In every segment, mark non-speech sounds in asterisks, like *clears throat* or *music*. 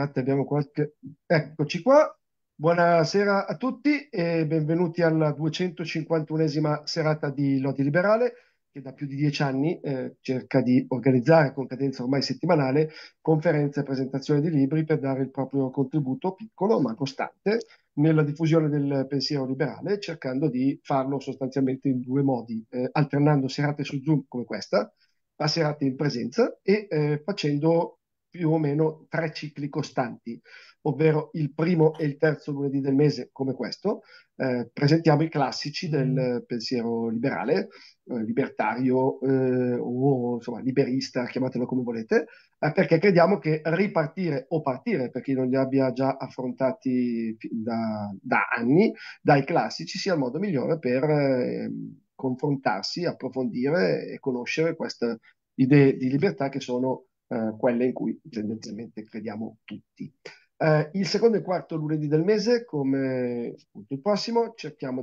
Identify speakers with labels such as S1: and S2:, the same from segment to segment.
S1: Aspettate, abbiamo qualche... Eccoci qua. Buonasera a tutti e benvenuti alla 251esima serata di Lodi Liberale che da più di dieci anni eh, cerca di organizzare con cadenza ormai settimanale conferenze e presentazioni di libri per dare il proprio contributo piccolo ma costante nella diffusione del pensiero liberale cercando di farlo sostanzialmente in due modi, eh, alternando serate su Zoom come questa a serate in presenza e eh, facendo più o meno tre cicli costanti, ovvero il primo e il terzo lunedì del mese come questo, eh, presentiamo i classici mm. del pensiero liberale, eh, libertario eh, o insomma liberista, chiamatelo come volete, eh, perché crediamo che ripartire o partire, per chi non li abbia già affrontati da, da anni, dai classici sia il modo migliore per... Ehm, confrontarsi, approfondire e conoscere queste idee di libertà che sono eh, quelle in cui tendenzialmente crediamo tutti. Eh, il secondo e quarto lunedì del mese, come appunto il prossimo,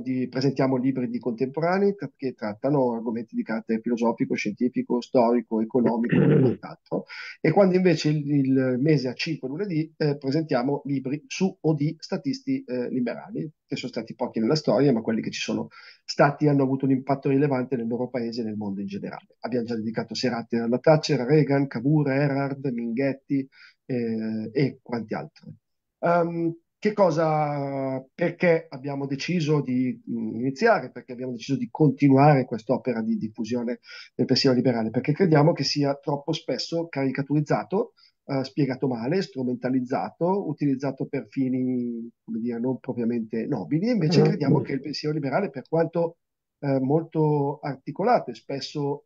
S1: di, presentiamo libri di contemporanei che trattano argomenti di carattere filosofico, scientifico, storico, economico e quant'altro. E quando invece il, il mese a 5 lunedì eh, presentiamo libri su o di statisti eh, liberali, che sono stati pochi nella storia, ma quelli che ci sono stati hanno avuto un impatto rilevante nel loro paese e nel mondo in generale. Abbiamo già dedicato serate alla Thatcher, a Reagan, Cavour, Erhard, Minghetti, eh, e quanti altri. Um, che cosa, perché abbiamo deciso di mm, iniziare, perché abbiamo deciso di continuare quest'opera di diffusione del pensiero liberale? Perché crediamo che sia troppo spesso caricaturizzato, eh, spiegato male, strumentalizzato, utilizzato per fini, come dire, non propriamente nobili. Invece crediamo che il pensiero liberale, per quanto eh, molto articolato e spesso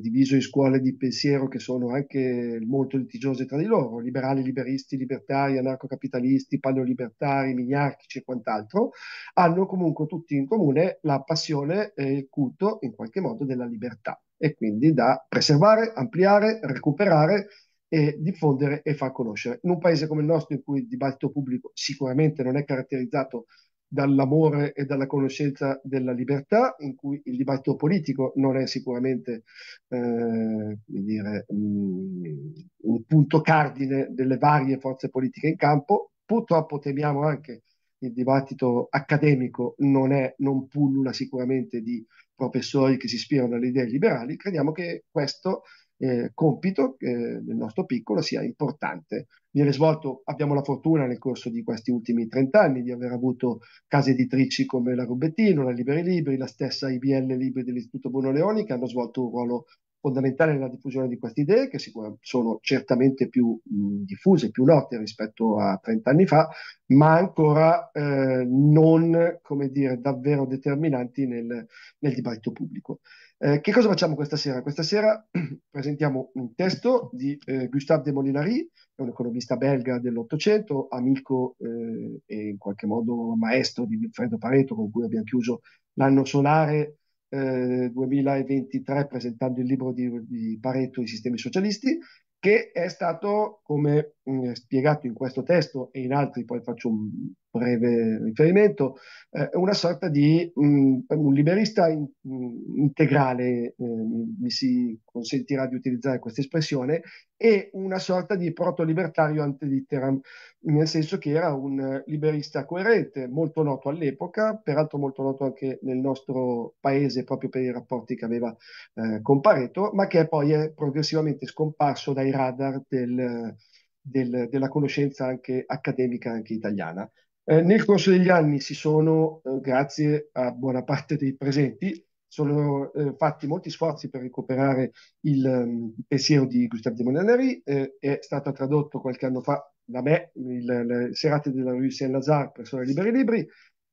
S1: diviso in scuole di pensiero che sono anche molto litigiose tra di loro, liberali, liberisti, libertari, anarcocapitalisti, paleolibertari, miniarchici e quant'altro, hanno comunque tutti in comune la passione e il culto, in qualche modo, della libertà e quindi da preservare, ampliare, recuperare e diffondere e far conoscere. In un paese come il nostro in cui il dibattito pubblico sicuramente non è caratterizzato dall'amore e dalla conoscenza della libertà, in cui il dibattito politico non è sicuramente eh, dire, mh, mm, un punto cardine delle varie forze politiche in campo. Purtroppo temiamo anche il dibattito accademico non, è, non pullula sicuramente di professori che si ispirano alle idee liberali. Crediamo che questo eh, compito eh, nel nostro piccolo sia importante. Viene svolto, abbiamo la fortuna nel corso di questi ultimi 30 anni di aver avuto case editrici come la Rubettino, la Liberi Libri, la stessa IBL Libri dell'Istituto Bruno Leoni che hanno svolto un ruolo fondamentale nella diffusione di queste idee che sono certamente più mh, diffuse, più note rispetto a 30 anni fa, ma ancora eh, non, come dire, davvero determinanti nel, nel dibattito pubblico. Eh, che cosa facciamo questa sera? Questa sera *clears throat* presentiamo un testo di eh, Gustave de Molinari, è un economista belga dell'Ottocento, amico eh, e in qualche modo maestro di Vilfredo Pareto, con cui abbiamo chiuso l'anno solare 2023 eh, presentando il libro di, di Pareto I sistemi socialisti, che è stato, come spiegato in questo testo e in altri, poi faccio un breve riferimento, eh, una sorta di mh, mm, un liberista in, mh, mm, integrale, eh, mi si consentirà di utilizzare questa espressione, e una sorta di proto-libertario antelitteram, nel senso che era un liberista coerente, molto noto all'epoca, peraltro molto noto anche nel nostro paese proprio per i rapporti che aveva eh, con Pareto, ma che poi è progressivamente scomparso dai radar del del, della conoscenza anche accademica anche italiana. Eh, nel corso degli anni si sono, eh, grazie a buona parte dei presenti, sono eh, fatti molti sforzi per recuperare il um, pensiero di Gustave de Molinari, eh, è stato tradotto qualche anno fa da me, il, le serate della Rue Saint-Lazare per Sole Liberi Libri,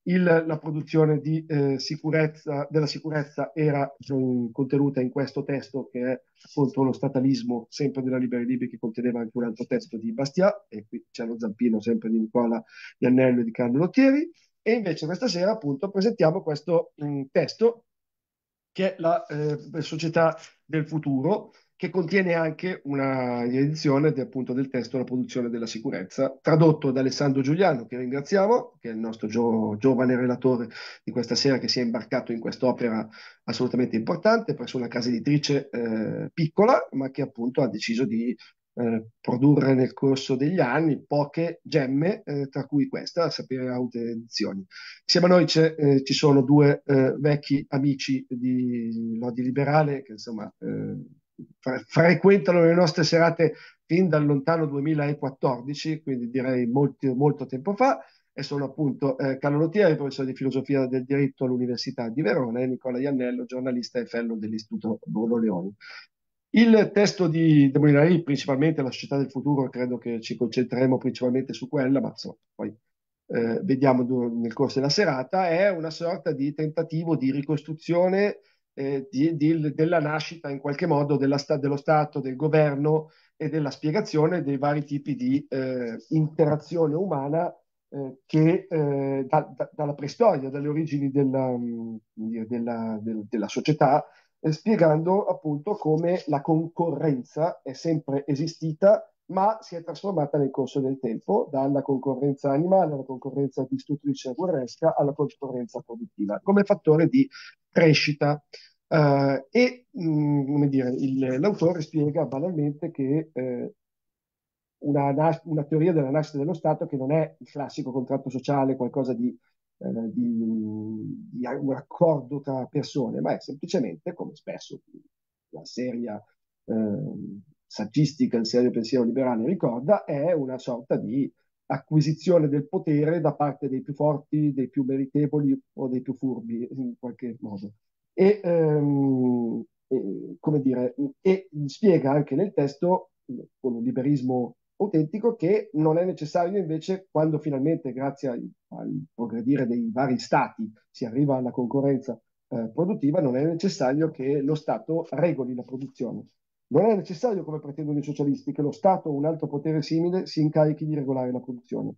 S1: il, la produzione di, eh, sicurezza, della sicurezza era cioè, contenuta in questo testo che è contro lo statalismo, sempre della Liberi Libri, che conteneva anche un altro testo di Bastiat, e qui c'è lo zampino sempre di Nicola Iannello e di Carlo Lottieri, e invece questa sera appunto presentiamo questo mh, mm, testo che è la eh, Società del Futuro, che contiene anche una riedizione del, appunto, del testo La produzione della sicurezza, tradotto da Alessandro Giuliano, che ringraziamo, che è il nostro gio- giovane relatore di questa sera che si è imbarcato in quest'opera assolutamente importante presso una casa editrice eh, piccola, ma che appunto ha deciso di eh, produrre nel corso degli anni poche gemme, eh, tra cui questa, a Sapere altre Edizioni. Insieme a noi eh, ci sono due eh, vecchi amici di Lodi Liberale, che insomma eh, fre- frequentano le nostre serate fin dal lontano 2014, quindi direi molti, molto tempo fa, e sono appunto eh, Carlo Lottieri, professore di filosofia del diritto all'Università di Verona, e Nicola Iannello, giornalista e fellow dell'Istituto Bruno Leoni. Il testo di De Molinari, principalmente la società del futuro, credo che ci concentreremo principalmente su quella, ma insomma, poi eh, vediamo nel corso della serata, è una sorta di tentativo di ricostruzione eh, di, di, della nascita in qualche modo sta, dello Stato, del governo e della spiegazione dei vari tipi di eh, interazione umana eh, che eh, da, da, dalla preistoria, dalle origini della, mm, della, del, della società, eh, spiegando appunto come la concorrenza è sempre esistita ma si è trasformata nel corso del tempo dalla concorrenza animale alla concorrenza distruttrice burresca alla concorrenza produttiva come fattore di crescita. Uh, e mh, mm, dire, il, l'autore spiega banalmente che eh, una, una, teoria della nascita dello Stato che non è il classico contratto sociale, qualcosa di, eh, di, di un accordo tra persone, ma è semplicemente, come spesso la seria eh, saggistica Il serio pensiero liberale ricorda, è una sorta di acquisizione del potere da parte dei più forti, dei più meritevoli o dei più furbi in qualche modo. E, ehm, e come dire, e spiega anche nel testo, con un liberismo autentico, che non è necessario invece quando finalmente, grazie al, al progredire dei vari stati, si arriva alla concorrenza eh, produttiva, non è necessario che lo Stato regoli la produzione, non è necessario, come pretendono i socialisti, che lo Stato o un altro potere simile si incarichi di regolare la produzione.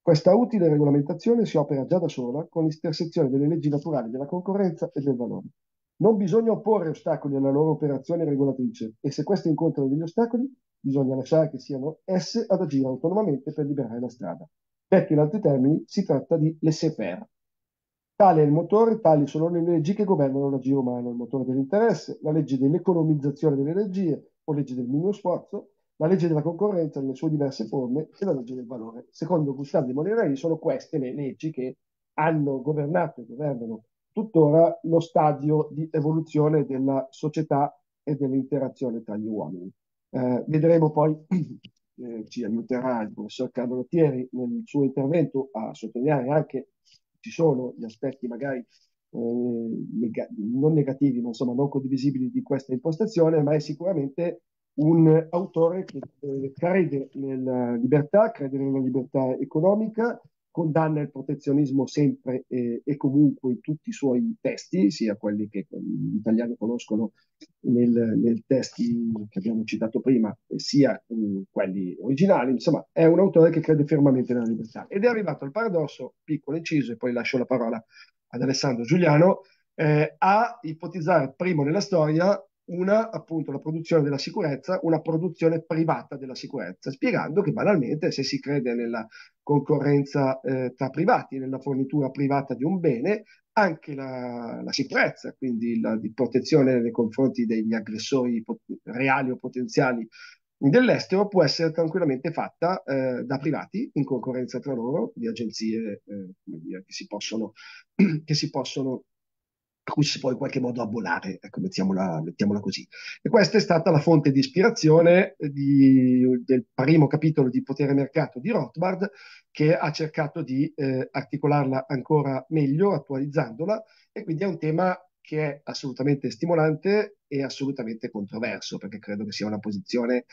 S1: Questa utile regolamentazione si opera già da sola con l'intersezione delle leggi naturali della concorrenza e del valore. Non bisogna opporre ostacoli alla loro operazione regolatrice e se queste incontrano degli ostacoli bisogna lasciare che siano esse ad agire autonomamente per liberare la strada. Perché in altri termini, si tratta di laissez-faire. Tale è il motore, tali sono le leggi che governano l'agire umano, il motore dell'interesse, la legge dell'economizzazione delle energie o legge del minimo sforzo, la legge della concorrenza nelle sue diverse forme e la legge del valore. Secondo Gustavo di Molinari sono queste le leggi che hanno governato e governano tuttora lo stadio di evoluzione della società e dell'interazione tra gli uomini. Eh, vedremo poi, *clears throat* eh, ci aiuterà il professor Carlo Lottieri nel suo intervento a sottolineare anche ci sono gli aspetti magari eh, neg- non negativi, ma insomma non condivisibili di questa impostazione, ma è sicuramente un autore che eh, crede nella libertà, crede nella libertà economica, condanna il protezionismo sempre eh, e comunque in tutti i suoi testi, sia quelli che gli italiani conoscono nel, nel testo che abbiamo citato prima, sia mh, quelli originali. Insomma, è un autore che crede fermamente nella libertà. Ed è arrivato al paradosso, piccolo inciso, e poi lascio la parola ad Alessandro Giuliano, eh, a ipotizzare primo nella storia una appunto la produzione della sicurezza, una produzione privata della sicurezza, spiegando che banalmente se si crede nella concorrenza eh, tra privati, nella fornitura privata di un bene, anche la, la sicurezza, quindi la di protezione nei confronti degli aggressori pot- reali o potenziali dell'estero può essere tranquillamente fatta eh, da privati in concorrenza tra loro, di agenzie eh, dire, che si possono, *clears throat* che si possono a cui si può in qualche modo abbonare, ecco, mettiamola, mettiamola così. E questa è stata la fonte di ispirazione eh, di, del primo capitolo di Potere Mercato di Rothbard, che ha cercato di eh, articolarla ancora meglio, attualizzandola, e quindi è un tema che è assolutamente stimolante e assolutamente controverso, perché credo che sia una posizione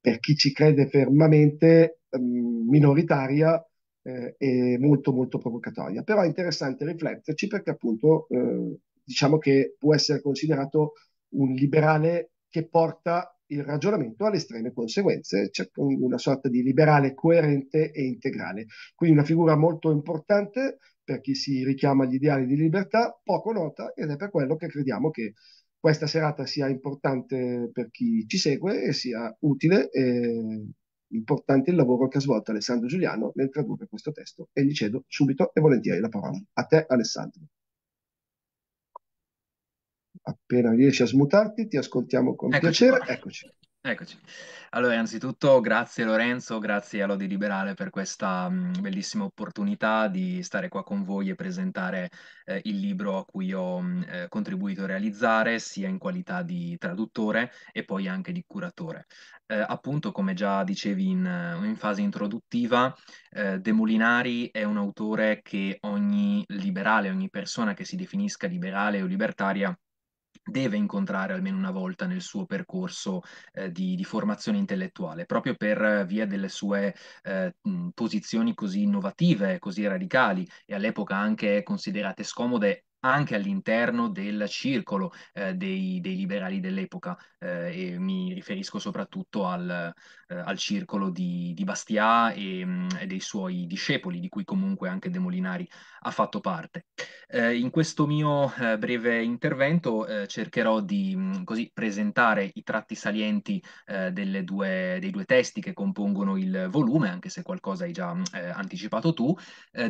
S1: per chi ci crede fermamente mh, mm, minoritaria, eh, e molto molto provocatoria, però è interessante rifletterci perché appunto eh, diciamo che può essere considerato un liberale che porta il ragionamento alle estreme conseguenze, c'è una sorta di liberale coerente e integrale. Quindi una figura molto importante per chi si richiama agli ideali di libertà, poco nota ed è per quello che crediamo che questa serata sia importante per chi ci segue e sia utile e importante il lavoro che ha svolto Alessandro Giuliano nel tradurre questo testo e gli cedo subito e volentieri la parola. A te Alessandro appena riesci a smutarti, ti ascoltiamo con eccoci piacere. Qua.
S2: Eccoci. Eccoci. Allora, innanzitutto grazie Lorenzo, grazie a Lodi Liberale per questa mh, mm, bellissima opportunità di stare qua con voi e presentare eh, il libro a cui ho mh, mm, eh, contribuito a realizzare, sia in qualità di traduttore e poi anche di curatore. Eh, appunto, come già dicevi in, in fase introduttiva, eh, De Molinari è un autore che ogni liberale, ogni persona che si definisca liberale o libertaria deve incontrare almeno una volta nel suo percorso eh, di, di, formazione intellettuale, proprio per via delle sue eh, posizioni così innovative, così radicali e all'epoca anche considerate scomode anche all'interno del circolo eh, dei, dei, liberali dell'epoca eh, e mi riferisco soprattutto al, eh, al circolo di, di Bastiat e, mh, mm, e, dei suoi discepoli, di cui comunque anche De Molinari ha fatto parte. Eh, in questo mio eh, breve intervento eh, cercherò di mh, mm, così presentare i tratti salienti due, dei due testi che compongono il volume, anche se qualcosa hai già mm, anticipato tu,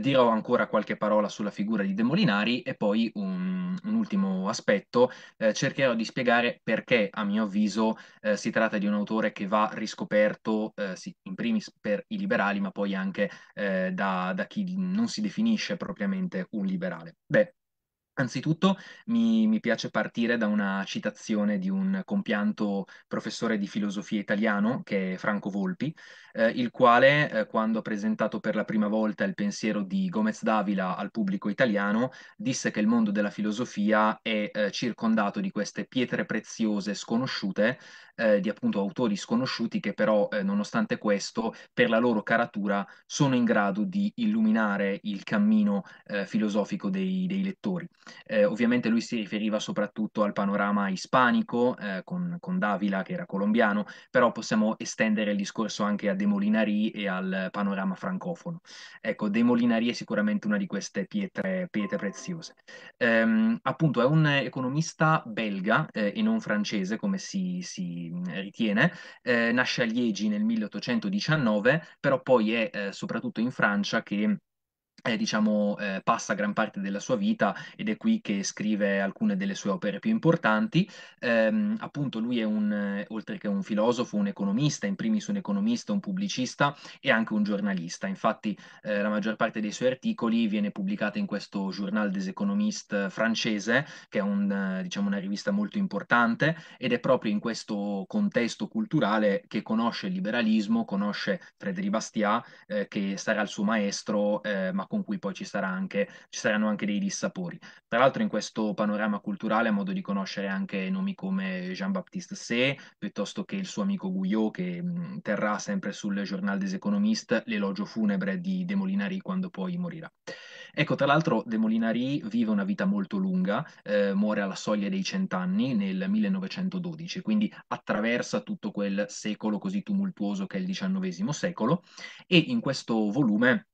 S2: dirò ancora qualche parola sulla figura di De Molinari e poi un, un ultimo aspetto, eh, cercherò di spiegare perché a mio avviso eh, si tratta di un autore che va riscoperto eh, sì, in primis per i liberali, ma poi anche eh, da, da chi non si definisce propriamente un liberale. Beh, Anzitutto mi, mi, piace partire da una citazione di un compianto professore di filosofia italiano che è Franco Volpi, eh, il quale, eh, quando ha presentato per la prima volta il pensiero di Gomez Davila al pubblico italiano, disse che il mondo della filosofia è eh, circondato di queste pietre preziose sconosciute, eh, di appunto autori sconosciuti che però, eh, nonostante questo, per la loro caratura sono in grado di illuminare il cammino eh, filosofico dei, dei lettori. ovviamente lui si riferiva soprattutto al panorama ispanico, con, con Davila che era colombiano, però possiamo estendere il discorso anche a De De Molinari e al panorama francofono. Ecco, De Molinari è sicuramente una di queste pietre, pietre preziose. Ehm, appunto, è un economista belga eh, e non francese, come si, si ritiene. Eh, nasce a Liegi nel 1819, però poi è eh, soprattutto in Francia che eh, diciamo, eh, passa gran parte della sua vita ed è qui che scrive alcune delle sue opere più importanti. Ehm, appunto, lui è un, eh, oltre che un filosofo, un economista, in primis un economista, un pubblicista e anche un giornalista. Infatti, eh, la maggior parte dei suoi articoli viene pubblicata in questo Journal des Economistes francese, che è un, diciamo, una rivista molto importante, ed è proprio in questo contesto culturale che conosce il liberalismo, conosce Frédéric Bastiat, eh, che sarà il suo maestro, eh, ma con con cui poi ci, sarà anche, ci saranno anche dei dissapori. Tra l'altro in questo panorama culturale ha modo di conoscere anche nomi come Jean-Baptiste Sé, piuttosto che il suo amico Guyot, che mh, terrà sempre sul Journal des Economistes l'elogio funebre di De Molinari quando poi morirà. Ecco, tra l'altro De Molinari vive una vita molto lunga, eh, muore alla soglia dei cent'anni nel 1912, quindi attraversa tutto quel secolo così tumultuoso che è il XIX secolo e in questo volume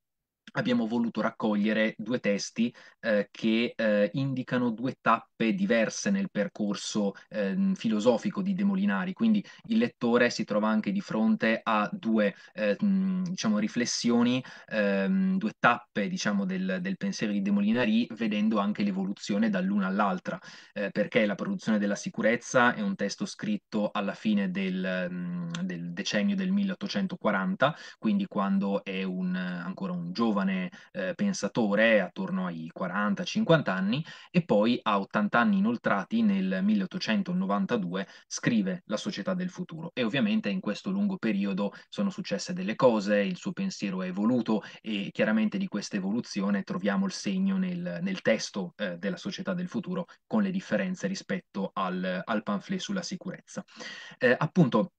S2: abbiamo voluto raccogliere due testi eh, che eh, indicano due tappe diverse nel percorso eh, filosofico di De Molinari, quindi il lettore si trova anche di fronte a due ehm, diciamo, riflessioni, ehm, due tappe diciamo, del, del, pensiero di De Molinari, vedendo anche l'evoluzione dall'una all'altra, eh, perché la produzione della sicurezza è un testo scritto alla fine del, ehm, del decennio del 1840, quindi quando è un, ancora un giovane giovane eh, pensatore attorno ai 40-50 anni e poi a 80 anni inoltrati nel 1892 scrive La società del futuro e ovviamente in questo lungo periodo sono successe delle cose, il suo pensiero è evoluto e chiaramente di questa evoluzione troviamo il segno nel, nel testo eh, della società del futuro con le differenze rispetto al, al pamphlet sulla sicurezza. Eh, appunto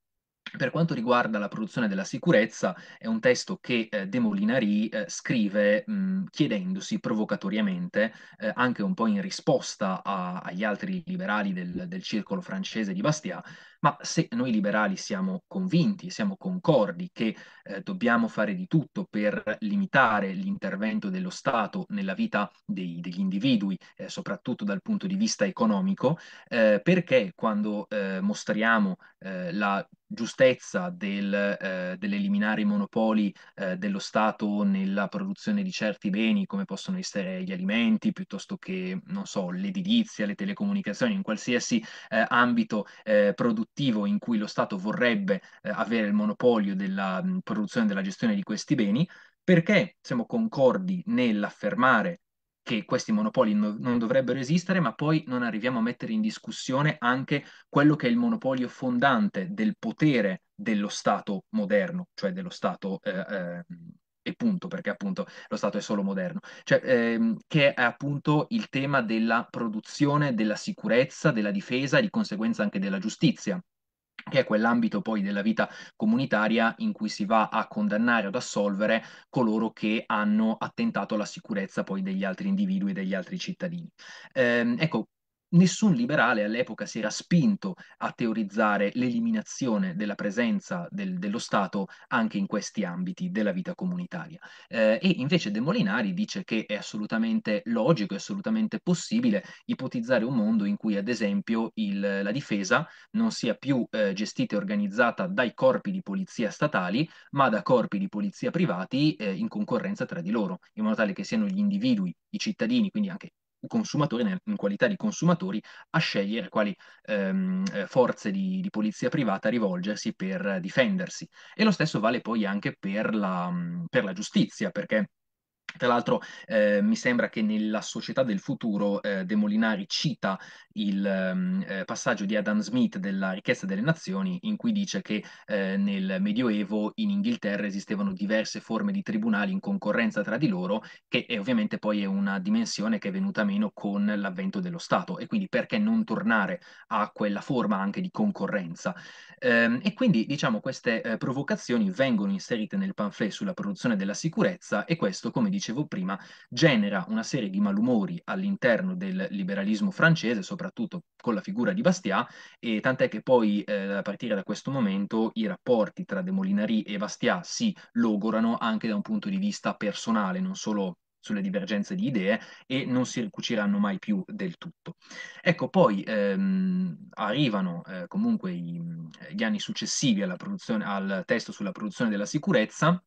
S2: per quanto riguarda la produzione della sicurezza, è un testo che eh, De Molinari eh, scrive mh, chiedendosi provocatoriamente, eh, anche un po' in risposta a, agli altri liberali del, del circolo francese di Bastia, ma se noi liberali siamo convinti, siamo concordi che eh, dobbiamo fare di tutto per limitare l'intervento dello Stato nella vita dei, degli individui, eh, soprattutto dal punto di vista economico, eh, perché quando eh, mostriamo eh, la giustezza del, eh, dell'eliminare i monopoli dello Stato nella produzione di certi beni, come possono essere gli alimenti, piuttosto che, non so, l'edilizia, le telecomunicazioni, in qualsiasi ambito produttivo, obiettivo in cui lo Stato vorrebbe eh, avere il monopolio della mh, produzione e della gestione di questi beni, perché siamo concordi nell'affermare che questi monopoli no, non dovrebbero esistere, ma poi non arriviamo a mettere in discussione anche quello che è il monopolio fondante del potere dello Stato moderno, cioè dello Stato eh, eh, e punto, perché appunto lo Stato è solo moderno, cioè, ehm, che è appunto il tema della produzione, della sicurezza, della difesa e di conseguenza anche della giustizia che è quell'ambito poi della vita comunitaria in cui si va a condannare o ad assolvere coloro che hanno attentato alla sicurezza poi degli altri individui e degli altri cittadini. Ehm, ecco, nessun liberale all'epoca si era spinto a teorizzare l'eliminazione della presenza del, dello Stato anche in questi ambiti della vita comunitaria. Eh, e invece De Molinari dice che è assolutamente logico, è assolutamente possibile ipotizzare un mondo in cui, ad esempio, il, la difesa non sia più eh, gestita e organizzata dai corpi di polizia statali, ma da corpi di polizia privati eh, in concorrenza tra di loro, in modo tale che siano gli individui, i cittadini, quindi anche consumatori, in qualità di consumatori, a scegliere quali ehm, eh, forze di, di, polizia privata rivolgersi per difendersi. E lo stesso vale poi anche per la, per la giustizia, perché tra l'altro eh, mi sembra che nella società del futuro eh, De Molinari cita il ehm, eh, passaggio di Adam Smith della richiesta delle nazioni in cui dice che eh, nel Medioevo in Inghilterra esistevano diverse forme di tribunali in concorrenza tra di loro, che è, ovviamente poi è una dimensione che è venuta meno con l'avvento dello Stato e quindi perché non tornare a quella forma anche di concorrenza. Ehm, e quindi diciamo queste eh, provocazioni vengono inserite nel pamphlet sulla produzione della sicurezza e questo come dicevo prima, genera una serie di malumori all'interno del liberalismo francese, soprattutto con la figura di Bastiat, e tant'è che poi eh, a partire da questo momento i rapporti tra De Molinari e Bastiat si logorano anche da un punto di vista personale, non solo sulle divergenze di idee e non si ricuciranno mai più del tutto. Ecco, poi ehm, arrivano eh, comunque i, gli anni successivi al testo sulla produzione della sicurezza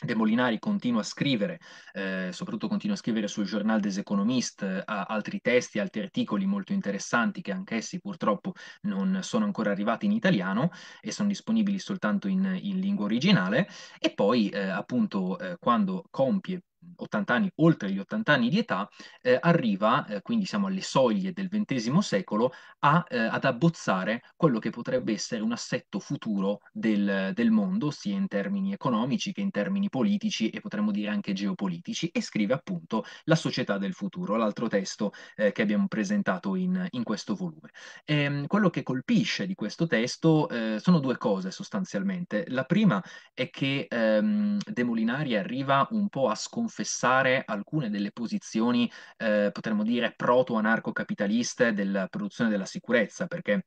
S2: De Molinari continua a scrivere, eh, soprattutto continua a scrivere sul Journal des Economistes, eh, ha altri testi, altri articoli molto interessanti che anch'essi purtroppo non sono ancora arrivati in italiano e sono disponibili soltanto in, in lingua originale. E poi eh, appunto eh, quando compie 80 anni, oltre gli 80 anni di età, eh, arriva, eh, quindi siamo alle soglie del XX secolo, a, eh, ad abbozzare quello che potrebbe essere un assetto futuro del, del, mondo, sia in termini economici che in termini politici e potremmo dire anche geopolitici, e scrive appunto La società del futuro, l'altro testo eh, che abbiamo presentato in, in questo volume. E, ehm, quello che colpisce di questo testo eh, sono due cose sostanzialmente. La prima è che ehm, De Molinari arriva un po' a sconfiggere confessare alcune delle posizioni, eh, potremmo dire, proto-anarcocapitaliste della produzione della sicurezza, perché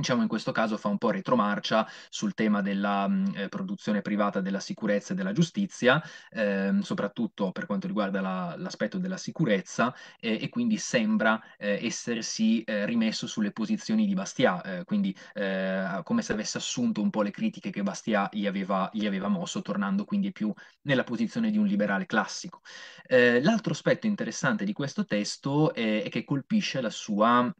S2: diciamo in questo caso fa un po' retromarcia sul tema della mh, eh, produzione privata della sicurezza e della giustizia, ehm, soprattutto per quanto riguarda la, l'aspetto della sicurezza eh, e quindi sembra eh, essersi eh, rimesso sulle posizioni di Bastia, eh, quindi eh, come se avesse assunto un po' le critiche che Bastiat gli aveva, gli aveva mosso, tornando quindi più nella posizione di un liberale classico. l'altro aspetto interessante di questo testo è, è che colpisce la sua,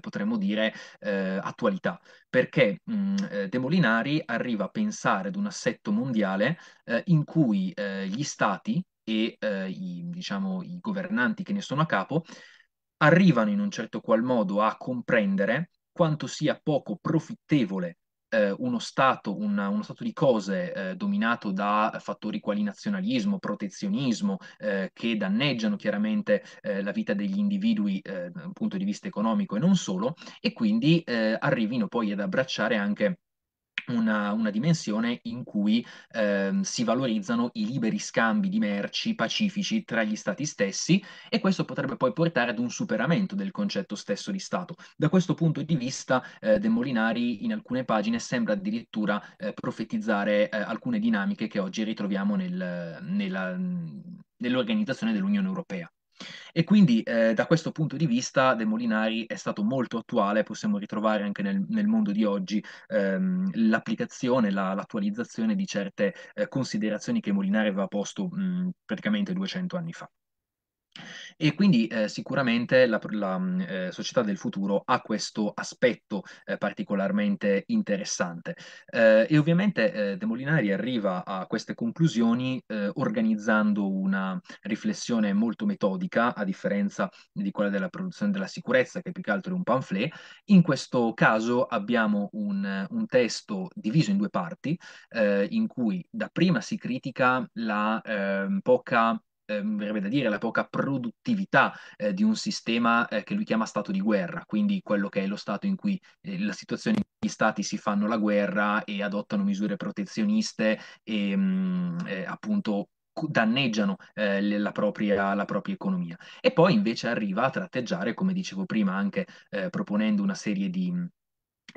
S2: potremmo dire, attualità città, perché mh, mm, eh, De Molinari arriva a pensare ad un assetto mondiale eh, in cui eh, gli stati e eh, i, diciamo, i governanti che ne sono a capo arrivano in un certo qual modo a comprendere quanto sia poco profittevole eh, uno, stato, una, uno, stato, di cose eh, dominato da fattori quali nazionalismo, protezionismo, eh, che danneggiano chiaramente eh, la vita degli individui eh, dal punto di vista economico e non solo, e quindi eh, arrivino poi ad abbracciare anche una, una, dimensione in cui ehm, si valorizzano i liberi scambi di merci pacifici tra gli stati stessi e questo potrebbe poi portare ad un superamento del concetto stesso di Stato. Da questo punto di vista eh, De Molinari in alcune pagine sembra addirittura eh, profetizzare eh, alcune dinamiche che oggi ritroviamo nel, nella, nell'organizzazione dell'Unione Europea. E quindi eh, da questo punto di vista De Molinari è stato molto attuale, possiamo ritrovare anche nel, nel mondo di oggi ehm, l'applicazione, la, l'attualizzazione di certe eh, considerazioni che Molinari aveva posto mh, praticamente 200 anni fa. E quindi eh, sicuramente la, la mm, eh, società del futuro ha questo aspetto eh, particolarmente interessante. Eh, e ovviamente eh, De Molinari arriva a queste conclusioni eh, organizzando una riflessione molto metodica, a differenza di quella della produzione della sicurezza, che più che altro è un pamphlet. In questo caso abbiamo un, un testo diviso in due parti, in cui dapprima si critica la ehm, poca ehm, verrebbe da dire, la poca produttività eh, di un sistema eh, che lui chiama stato di guerra, quindi quello che è lo stato in cui eh, la situazione in cui gli stati si fanno la guerra e adottano misure protezioniste e mh, mm, eh, appunto danneggiano eh, la, propria, la, propria, economia. E poi invece arriva a tratteggiare, come dicevo prima, anche eh, proponendo una serie di,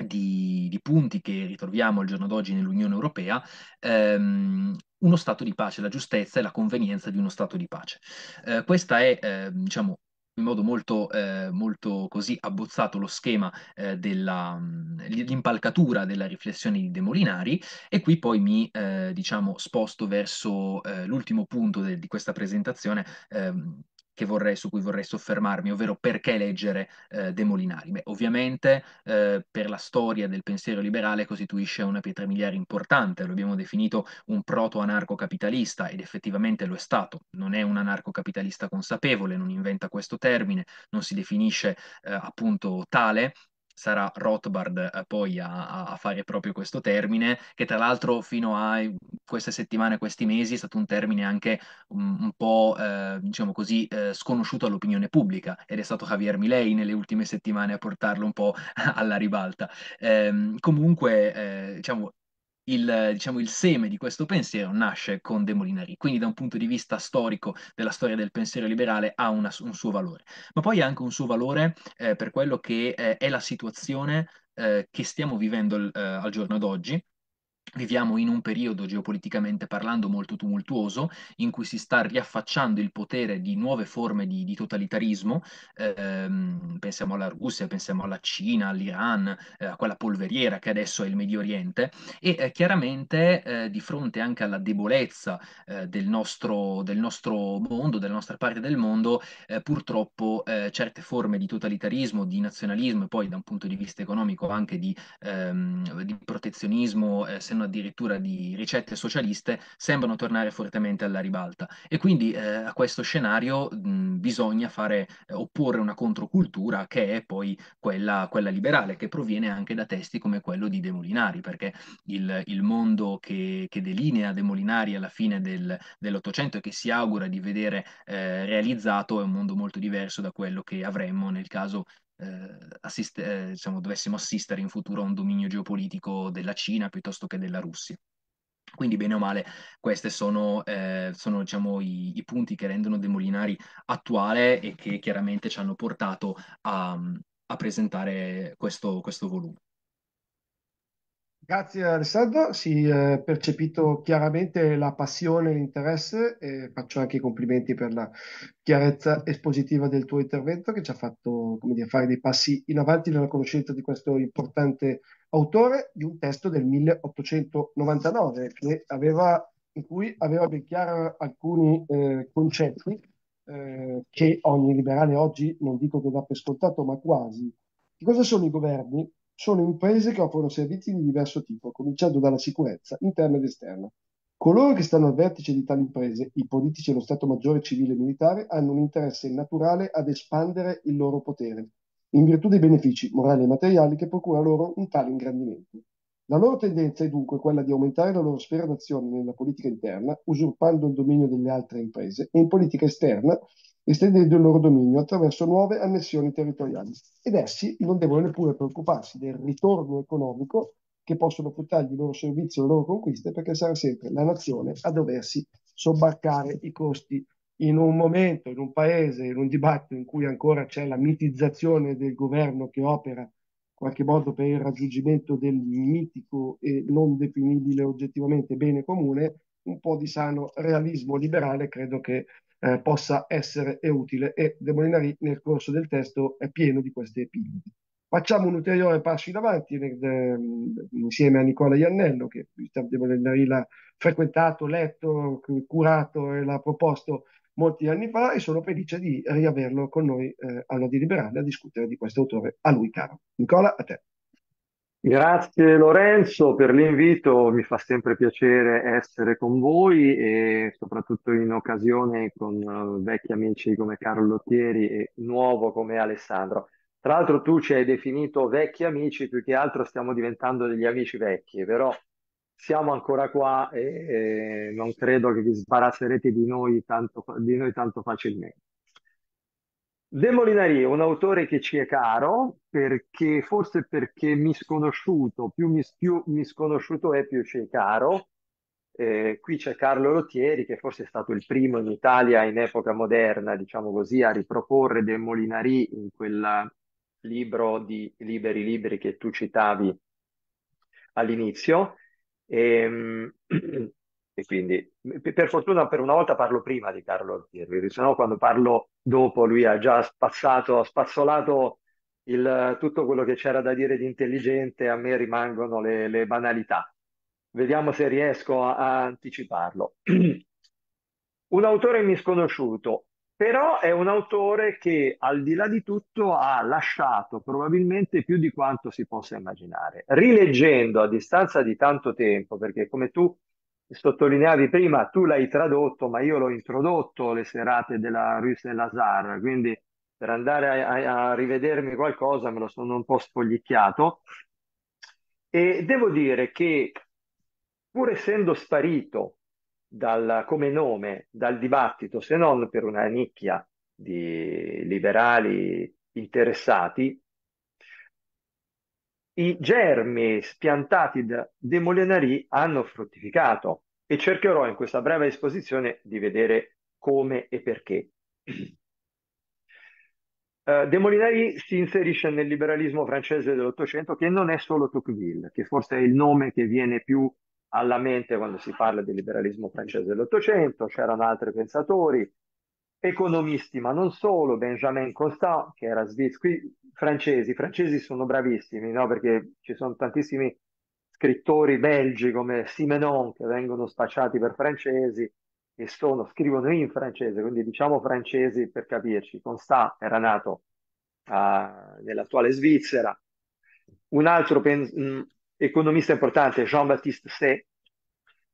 S2: di, di, punti che ritroviamo al giorno d'oggi nell'Unione Europea, ehm, uno stato di pace, la giustezza e la convenienza di uno stato di pace. Eh, questa è, eh, diciamo, in modo molto, eh, molto così abbozzato lo schema eh, dell'impalcatura della riflessione di De Molinari e qui poi mi eh, diciamo sposto verso eh, l'ultimo punto de- di questa presentazione ehm, vorrei, su cui vorrei soffermarmi, ovvero perché leggere eh, De Molinari. Beh, ovviamente eh, per la storia del pensiero liberale costituisce una pietra miliare importante, lo abbiamo definito un proto-anarcocapitalista ed effettivamente lo è stato, non è un anarcocapitalista consapevole, non inventa questo termine, non si definisce eh, appunto tale, sarà Rothbard eh, poi a, a, fare proprio questo termine, che tra l'altro fino a queste settimane, questi mesi è stato un termine anche un, un po', eh, diciamo così, eh, sconosciuto all'opinione pubblica ed è stato Javier Milei nelle ultime settimane a portarlo un po' *laughs* alla ribalta. Ehm, eh, comunque, diciamo, il, diciamo, il, seme di questo pensiero nasce con De Molinari, quindi da un punto di vista storico della storia del pensiero liberale ha una, un suo valore, ma poi ha anche un suo valore eh, per quello che eh, è la situazione eh, che stiamo vivendo eh, al giorno d'oggi Viviamo in un periodo geopoliticamente parlando molto tumultuoso, in cui si sta riaffacciando il potere di nuove forme di, di totalitarismo, ehm, pensiamo alla Russia, pensiamo alla Cina, all'Iran, eh, a quella polveriera che adesso è il Medio Oriente, e eh, chiaramente eh, di fronte anche alla debolezza eh, del nostro, del, nostro, mondo, della nostra parte del mondo, eh, purtroppo eh, certe forme di totalitarismo, di nazionalismo e poi da un punto di vista economico anche di, ehm, di protezionismo, se non all'interno addirittura di ricette socialiste, sembrano tornare fortemente alla ribalta. E quindi eh, a questo scenario mh, bisogna fare, eh, opporre una controcultura che è poi quella, quella, liberale, che proviene anche da testi come quello di De Molinari, perché il, il mondo che, che, delinea De Molinari alla fine del, dell'Ottocento e che si augura di vedere eh, realizzato è un mondo molto diverso da quello che avremmo nel caso eh, assiste, eh, diciamo, dovessimo assistere in futuro a un dominio geopolitico della Cina piuttosto che della Russia. Quindi bene o male questi sono, eh, sono diciamo, i, i, punti che rendono De Molinari attuale e che chiaramente ci hanno portato a, a presentare questo, questo volume.
S1: Grazie Alessandro, si eh, è percepito chiaramente la passione e l'interesse e faccio anche i complimenti per la chiarezza espositiva del tuo intervento che ci ha fatto dire, fare dei passi in avanti nella conoscenza di questo importante autore di un testo del 1899 aveva, in cui aveva ben chiaro alcuni eh, concetti eh, che ogni liberale oggi non dico che dà per scontato ma quasi. Che cosa sono i governi? sono imprese che offrono servizi di diverso tipo, cominciando dalla sicurezza interna ed esterna. Coloro che stanno al vertice di tali imprese, i politici e lo Stato Maggiore civile e militare, hanno un interesse naturale ad espandere il loro potere, in virtù dei benefici morali e materiali che procura loro un tale ingrandimento. La loro tendenza è dunque quella di aumentare la loro sfera d'azione nella politica interna, usurpando il dominio delle altre imprese, e in politica esterna estendendo il loro dominio attraverso nuove annessioni territoriali. Ed essi non devono neppure preoccuparsi del ritorno economico che possono portargli i loro servizi o le loro conquiste, perché sarà sempre la nazione a doversi sobbarcare i costi. In un momento, in un paese, in un dibattito in cui ancora c'è la mitizzazione del governo che opera in qualche modo per il raggiungimento del mitico e non definibile oggettivamente bene comune, un po' di sano realismo liberale credo che eh, possa essere e utile e De Molinari nel corso del testo è pieno di queste epigodi. Facciamo un ulteriore passo in avanti ehm, insieme a Nicola Iannello, che De Molinari l'ha frequentato, letto, curato e l'ha proposto molti anni fa e sono felice di riaverlo con noi eh, alla Di Liberale a discutere di questo autore a lui caro. Nicola, a te.
S3: Grazie Lorenzo per l'invito, mi fa sempre piacere essere con voi e soprattutto in occasione con eh, vecchi amici come Carlo Lottieri e nuovo come Alessandro. Tra l'altro tu ci hai definito vecchi amici, più che altro stiamo diventando degli amici vecchi, però siamo ancora qua e, e non credo che vi sbarazzerete di noi tanto, di noi tanto facilmente. De Molinari è un autore che ci è caro, perché, forse perché mi sconosciuto, più, mi, più misconosciuto è, più ci è caro. Eh, qui c'è Carlo Lottieri, che forse è stato il primo in Italia in epoca moderna, diciamo così, a riproporre De Molinari in quel libro di Liberi libri che tu citavi all'inizio. E, ehm, *clears throat* E quindi, per fortuna, per una volta parlo prima di Carlo Alfieri, se no quando parlo dopo lui ha già spazzato, ha spazzolato il, tutto quello che c'era da dire di intelligente, a me rimangono le, le banalità. Vediamo se riesco a, a anticiparlo. *clears throat* un autore misconosciuto, però è un autore che al di là di tutto ha lasciato probabilmente più di quanto si possa immaginare. Rileggendo a distanza di tanto tempo, perché come tu sottolineavi prima, tu l'hai tradotto, ma io l'ho introdotto le serate della Rue Saint-Lazare, quindi per andare a, a, a, rivedermi qualcosa me lo sono un po' sfogliicchiato. E devo dire che, pur essendo sparito dal, come nome dal dibattito, se non per una nicchia di liberali interessati, i germi spiantati da De Molinari hanno fruttificato e cercherò in questa breve esposizione di vedere come e perché. *clears throat* Eh, De Molinari si inserisce nel liberalismo francese dell'Ottocento che non è solo Tocqueville, che forse è il nome che viene più alla mente quando si parla del liberalismo francese dell'Ottocento, c'erano altri pensatori, economisti, ma non solo, Benjamin Constant, che era svizzero, francesi, i francesi sono bravissimi, no? perché ci sono tantissimi scrittori belgi come Simenon che vengono spacciati per francesi e sono, scrivono in francese, quindi diciamo francesi per capirci. Constat era nato uh, nell'attuale Svizzera. Un altro um, economista importante, Jean-Baptiste Say,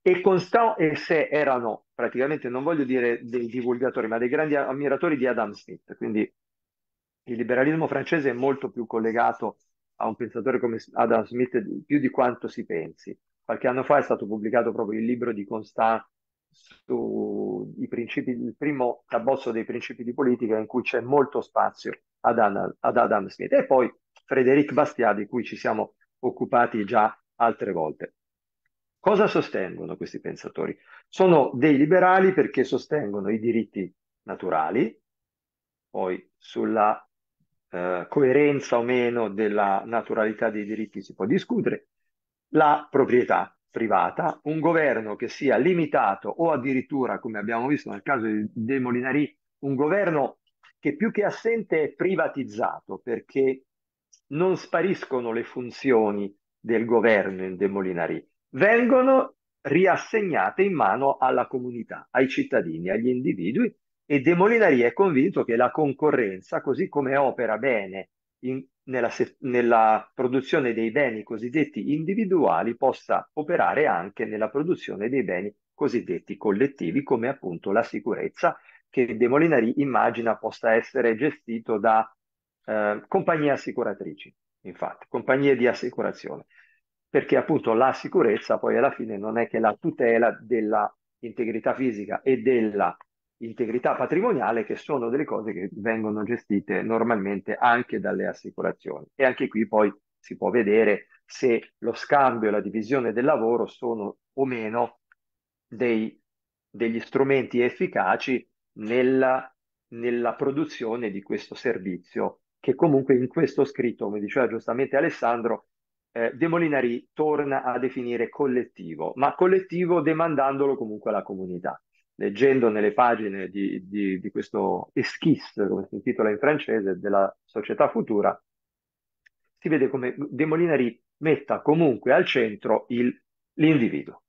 S3: e Constant e Say erano praticamente, non voglio dire dei divulgatori, ma dei grandi ammiratori di Adam Smith, quindi il liberalismo francese è molto più collegato a un pensatore come Adam Smith più di quanto si pensi. Qualche anno fa è stato pubblicato proprio il libro di Constant sui principi, il primo tabosso dei principi di politica in cui c'è molto spazio ad, Anna, ad Adam Smith e poi Frédéric Bastiat di cui ci siamo occupati già altre volte. Cosa sostengono questi pensatori? Sono dei liberali perché sostengono i diritti naturali, poi sulla eh, coerenza o meno della naturalità dei diritti si può discutere, la proprietà privata, un governo che sia limitato o addirittura, come abbiamo visto nel caso di De Molinari, un governo che più che assente è privatizzato perché non spariscono le funzioni del governo in De Molinari, vengono riassegnate in mano alla comunità, ai cittadini, agli individui e De Molinari è convinto che la concorrenza, così come opera bene in, nella, nella produzione dei beni cosiddetti individuali, possa operare anche nella produzione dei beni cosiddetti collettivi, come appunto la sicurezza, che De Molinari immagina possa essere gestito da eh, compagnie assicuratrici, infatti, compagnie di assicurazione, perché appunto la sicurezza poi alla fine non è che la tutela della integrità fisica e della integrità patrimoniale, che sono delle cose che vengono gestite normalmente anche dalle assicurazioni. E anche qui poi si può vedere se lo scambio e la divisione del lavoro sono o meno dei, degli strumenti efficaci nella, nella produzione di questo servizio, che comunque in questo scritto, come diceva giustamente Alessandro, eh, De Molinari torna a definire collettivo, ma collettivo demandandolo comunque alla comunità leggendo nelle pagine di, di, di questo esquisse, come si intitola in francese, della società futura, si vede come De Molinari metta comunque al centro il, l'individuo,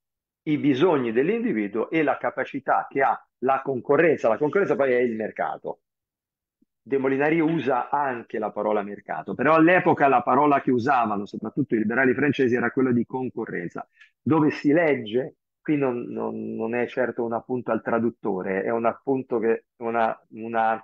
S3: i bisogni dell'individuo e la capacità che ha la concorrenza. La concorrenza poi è il mercato. De Molinari usa anche la parola mercato, però all'epoca la parola che usavano soprattutto i liberali francesi era quella di concorrenza, dove si legge qui non, non, non, è certo un appunto al traduttore, è un appunto che, una, una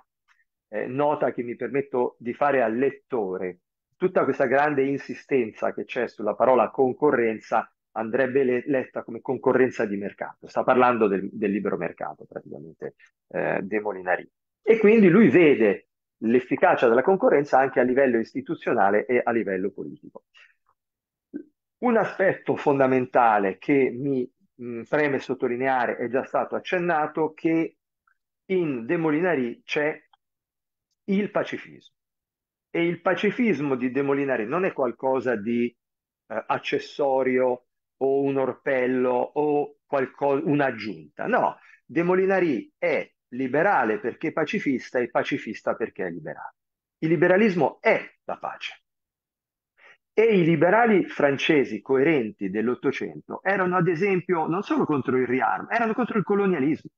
S3: eh, nota che mi permetto di fare al lettore. Tutta questa grande insistenza che c'è sulla parola concorrenza andrebbe le, letta come concorrenza di mercato, sta parlando del, del libero mercato praticamente eh, De Molinari. E quindi lui vede l'efficacia della concorrenza anche a livello istituzionale e a livello politico. Un aspetto fondamentale che mi mh, mm, preme sottolineare, è già stato accennato, che in De Molinari c'è il pacifismo. E il pacifismo di De Molinari non è qualcosa di eh, accessorio o un orpello o qualco- un'aggiunta. No, De Molinari è liberale perché pacifista e pacifista perché è liberale. Il liberalismo è la pace. E i liberali francesi coerenti dell'Ottocento erano, ad esempio, non solo contro il riarmo, erano contro il colonialismo,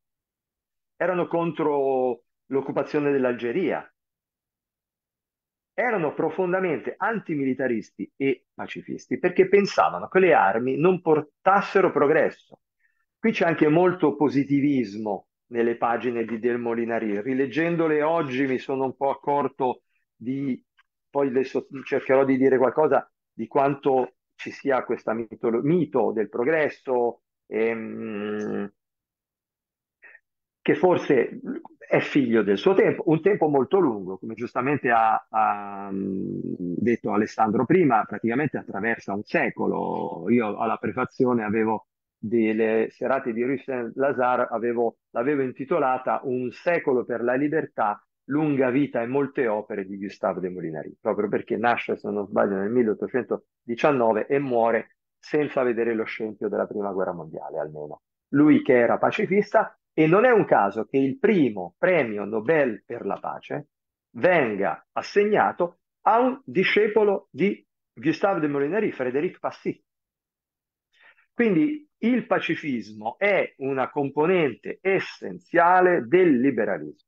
S3: erano contro l'occupazione dell'Algeria, erano profondamente antimilitaristi e pacifisti perché pensavano che le armi non portassero progresso. Qui c'è anche molto positivismo nelle pagine di Del Molinari. Rileggendole oggi mi sono un po' accorto di poi adesso cercherò di dire qualcosa di quanto ci sia questo mitolo- mito del progresso, ehm, che forse è figlio del suo tempo, un tempo molto lungo, come giustamente ha, ha mm, detto Alessandro prima, praticamente attraversa un secolo. Io alla prefazione avevo delle serate di Russell Lazar, avevo, l'avevo intitolata Un secolo per la libertà lunga vita e molte opere di Gustave de Molinari, proprio perché nasce, se non sbaglio, nel 1819 e muore senza vedere lo scempio della Prima Guerra Mondiale, almeno. Lui che era pacifista e non è un caso che il primo premio Nobel per la pace venga assegnato a un discepolo di Gustave de Molinari, Frédéric Passy. Quindi il pacifismo è una componente essenziale del liberalismo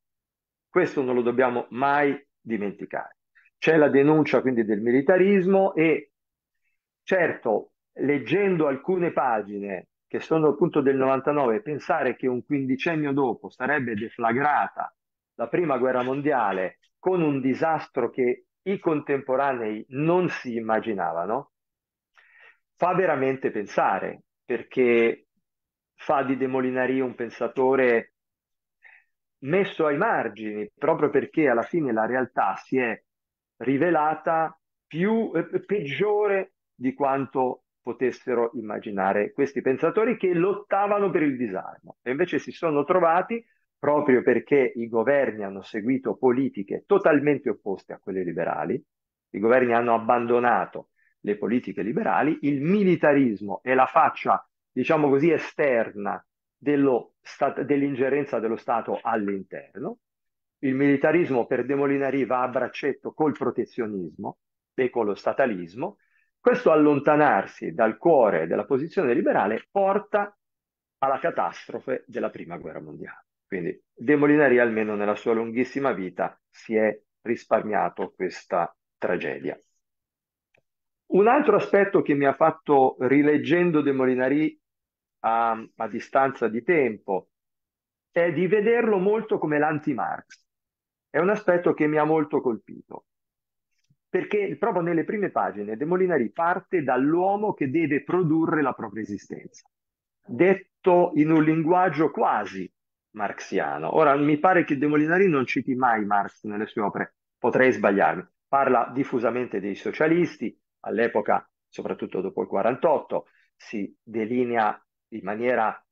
S3: questo non lo dobbiamo mai dimenticare. C'è la denuncia quindi del militarismo e certo, leggendo alcune pagine che sono appunto del 99, pensare che un quindicennio dopo sarebbe deflagrata la prima guerra mondiale con un disastro che i contemporanei non si immaginavano, fa veramente pensare, perché fa di De Molinari un pensatore messo ai margini proprio perché alla fine la realtà si è rivelata più eh, peggiore di quanto potessero immaginare questi pensatori che lottavano per il disarmo e invece si sono trovati proprio perché i governi hanno seguito politiche totalmente opposte a quelle liberali, i governi hanno abbandonato le politiche liberali, il militarismo è la faccia, diciamo così, esterna dell'ingerenza dello Stato all'interno. Il militarismo per Demolinari va a braccetto col protezionismo e con lo statalismo. Questo allontanarsi dal cuore della posizione liberale porta alla catastrofe della Prima Guerra Mondiale. Quindi Demolinari, almeno nella sua lunghissima vita, si è risparmiato questa tragedia. Un altro aspetto che mi ha fatto, rileggendo De Molinari, a, a distanza di tempo, è di vederlo molto come l'anti-Marx. È un aspetto che mi ha molto colpito, perché proprio nelle prime pagine De Molinari parte dall'uomo che deve produrre la propria esistenza, detto in un linguaggio quasi marxiano. Ora, mi pare che De Molinari non citi mai Marx nelle sue opere, potrei sbagliarmi. Parla diffusamente dei socialisti, all'epoca, soprattutto dopo il 48, si delinea in maniera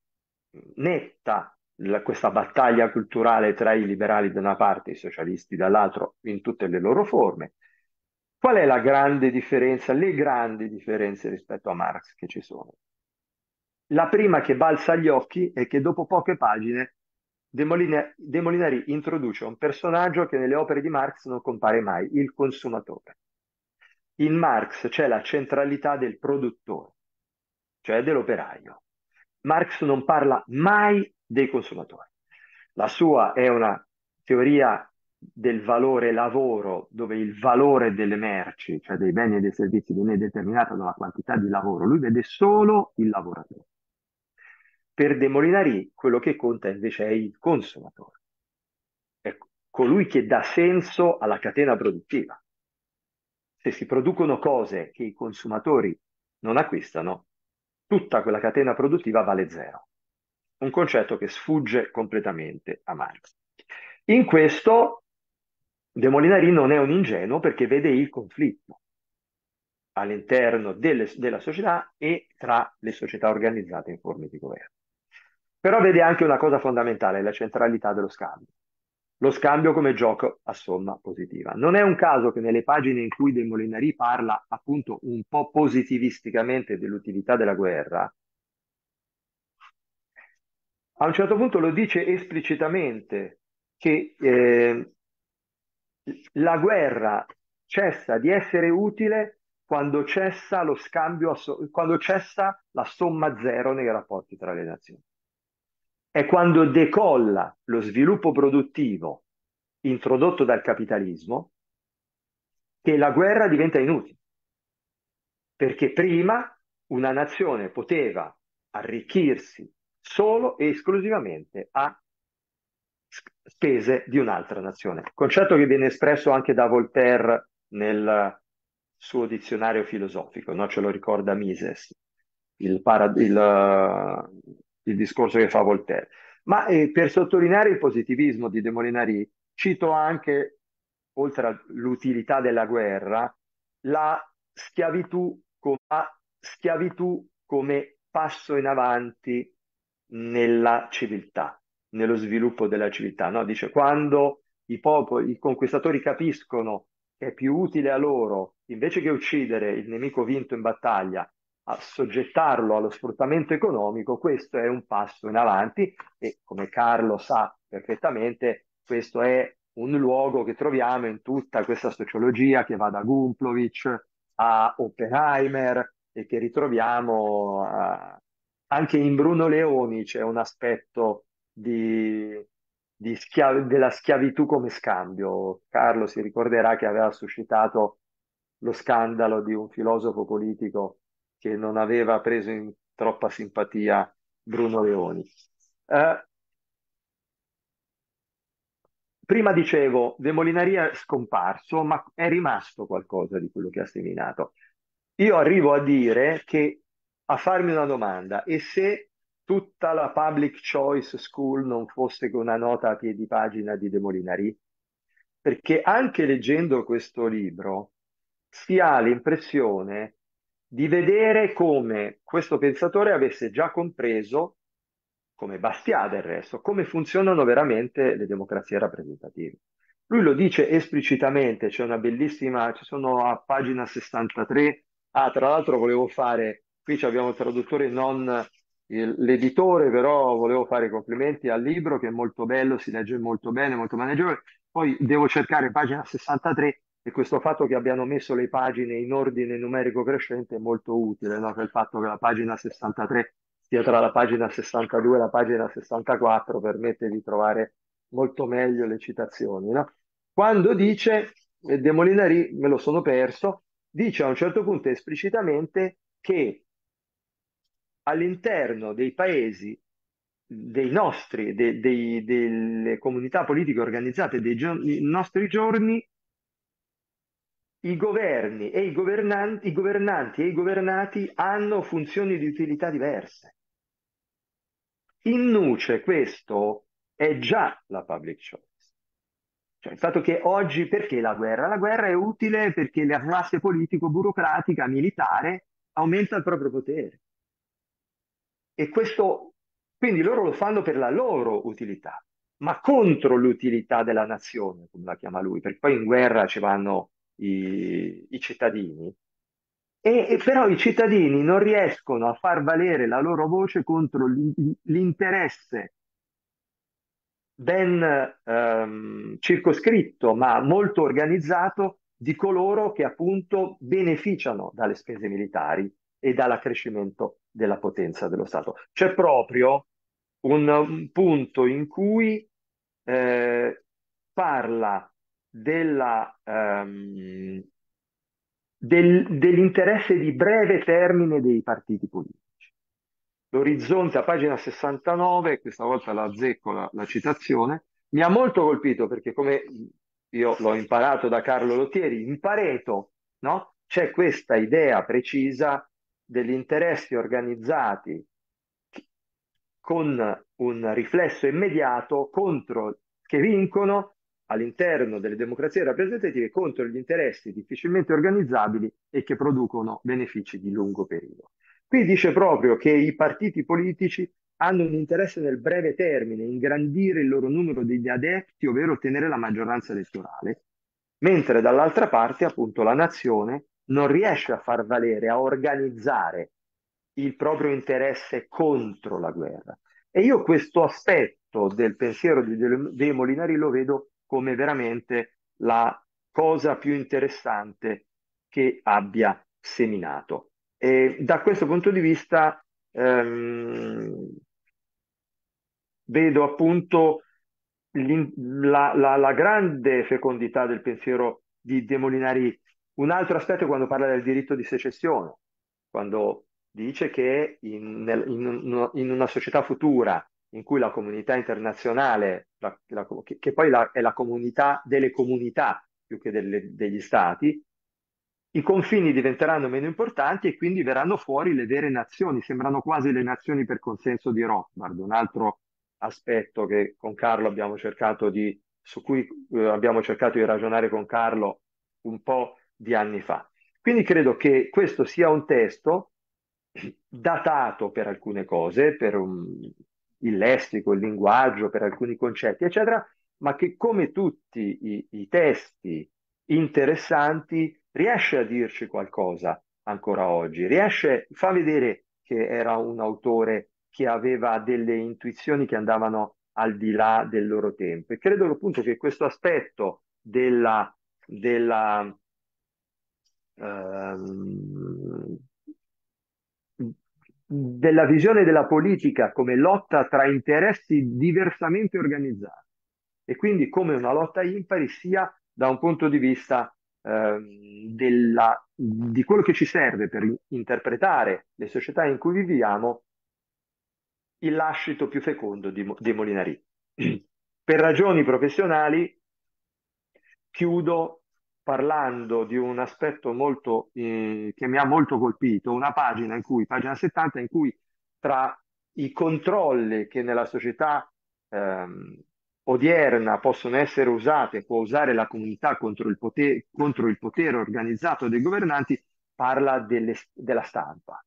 S3: netta la, questa battaglia culturale tra i liberali da una parte e i socialisti dall'altro in tutte le loro forme. Qual è la grande differenza, le grandi differenze rispetto a Marx che ci sono? La prima che balza agli occhi è che dopo poche pagine De, Molina, De Molinari introduce un personaggio che nelle opere di Marx non compare mai, il consumatore. In Marx c'è la centralità del produttore, cioè dell'operaio Marx non parla mai dei consumatori. La sua è una teoria del valore lavoro, dove il valore delle merci, cioè dei beni e dei servizi, viene determinato dalla quantità di lavoro. Lui vede solo il lavoratore. Per De Molinari quello che conta invece è il consumatore, è ecco, colui che dà senso alla catena produttiva. Se si producono cose che i consumatori non acquistano, tutta quella catena produttiva vale zero. Un concetto che sfugge completamente a Marx. In questo De Molinari non è un ingenuo perché vede il conflitto all'interno delle, della società e tra le società organizzate in forme di governo. Però vede anche una cosa fondamentale, la centralità dello scambio lo scambio come gioco a somma positiva. Non è un caso che nelle pagine in cui De Molinari parla appunto un po' positivisticamente dell'utilità della guerra, a un certo punto lo dice esplicitamente che eh, la guerra cessa di essere utile quando cessa lo scambio, so- quando cessa la somma zero nei rapporti tra le nazioni. È quando decolla lo sviluppo produttivo introdotto dal capitalismo che la guerra diventa inutile, perché prima una nazione poteva arricchirsi solo e esclusivamente a spese di un'altra nazione. Concetto che viene espresso anche da Voltaire nel suo dizionario filosofico, no? ce lo ricorda Mises, il, para- il, il discorso che fa Voltaire. Ma eh, per sottolineare il positivismo di De Molinari, cito anche, oltre all'utilità della guerra, la schiavitù, com- la schiavitù come passo in avanti nella civiltà, nello sviluppo della civiltà. No? Dice quando i popoli, i conquistatori capiscono che è più utile a loro, invece che uccidere il nemico vinto in battaglia, assoggettarlo allo sfruttamento economico, questo è un passo in avanti e come Carlo sa perfettamente, questo è un luogo che troviamo in tutta questa sociologia che va da Gumplovic a Oppenheimer e che ritroviamo uh, anche in Bruno Leoni c'è un aspetto di, di schia- della schiavitù come scambio. Carlo si ricorderà che aveva suscitato lo scandalo di un filosofo politico che non aveva preso in troppa simpatia Bruno Leoni. Eh, prima dicevo, De Molinaria è scomparso, ma è rimasto qualcosa di quello che ha seminato. Io arrivo a dire che a farmi una domanda, e se tutta la public choice school non fosse che una nota a piedi pagina di De Molinari? Perché anche leggendo questo libro si ha l'impressione di vedere come questo pensatore avesse già compreso, come Bastiat del resto, come funzionano veramente le democrazie rappresentative. Lui lo dice esplicitamente, c'è una bellissima, ci sono a pagina 63, ah tra l'altro volevo fare, qui abbiamo il traduttore non l'editore, però volevo fare i complimenti al libro che è molto bello, si legge molto bene, molto maneggevole, poi devo cercare pagina 63, e questo fatto che abbiano messo le pagine in ordine numerico crescente è molto utile, no? il fatto che la pagina 63 sia tra la pagina 62 e la pagina 64 permette di trovare molto meglio le citazioni. No? Quando dice, De Molinari me lo sono perso, dice a un certo punto esplicitamente che all'interno dei paesi, dei nostri, de, de, delle comunità politiche organizzate dei gio- nostri giorni, i governi e i governanti, i governanti e i governati hanno funzioni di utilità diverse. In nuce questo è già la public choice. Cioè il fatto che oggi perché la guerra? La guerra è utile perché la classe politico-burocratica militare aumenta il proprio potere. E questo, quindi loro lo fanno per la loro utilità, ma contro l'utilità della nazione, come la chiama lui, perché poi in guerra ci vanno i, i cittadini, e, e, però i cittadini non riescono a far valere la loro voce contro l'interesse ben ehm, circoscritto ma molto organizzato di coloro che appunto beneficiano dalle spese militari e dall'accrescimento della potenza dello Stato. C'è proprio un, un punto in cui eh, parla della, um, del, dell'interesse di breve termine dei partiti politici. L'orizzonte a pagina 69, questa volta la azzecco la, la citazione, mi ha molto colpito perché come io l'ho imparato da Carlo Lottieri, in Pareto no? c'è questa idea precisa degli interessi organizzati con un riflesso immediato contro che vincono all'interno delle democrazie rappresentative contro gli interessi difficilmente organizzabili e che producono benefici di lungo periodo. Qui dice proprio che i partiti politici hanno un interesse nel breve termine, ingrandire il loro numero degli adepti, ovvero ottenere la maggioranza elettorale, mentre dall'altra parte appunto la nazione non riesce a far valere, a organizzare il proprio interesse contro la guerra. E io questo aspetto del pensiero di De Molinari lo vedo come veramente la cosa più interessante che abbia seminato. E da questo punto di vista ehm, vedo appunto la, la, la, grande fecondità del pensiero di De Molinari. Un altro aspetto è quando parla del diritto di secessione, quando dice che in, in, in una società futura in cui la comunità internazionale, la, la, che, che, poi la, è la comunità delle comunità più che delle, degli stati, i confini diventeranno meno importanti e quindi verranno fuori le vere nazioni, sembrano quasi le nazioni per consenso di Rothbard, un altro aspetto che con Carlo abbiamo cercato di, su cui eh, abbiamo cercato di ragionare con Carlo un po' di anni fa. Quindi credo che questo sia un testo *clears throat* datato per alcune cose, per un, il lessico, il linguaggio per alcuni concetti, eccetera, ma che come tutti i, i testi interessanti riesce a dirci qualcosa ancora oggi, riesce, fa vedere che era un autore che aveva delle intuizioni che andavano al di là del loro tempo. E credo appunto che questo aspetto della, della, ehm, della visione della politica come lotta tra interessi diversamente organizzati e quindi come una lotta impari sia da un punto di vista eh, della, di quello che ci serve per interpretare le società in cui viviamo il lascito più fecondo di, di Molinari. *clears throat* Per ragioni professionali chiudo parlando di un aspetto molto, eh, che mi ha molto colpito, una pagina in cui, pagina 70, in cui tra i controlli che nella società ehm, odierna possono essere usate, può usare la comunità contro il potere, contro il potere organizzato dei governanti, parla delle, della stampa.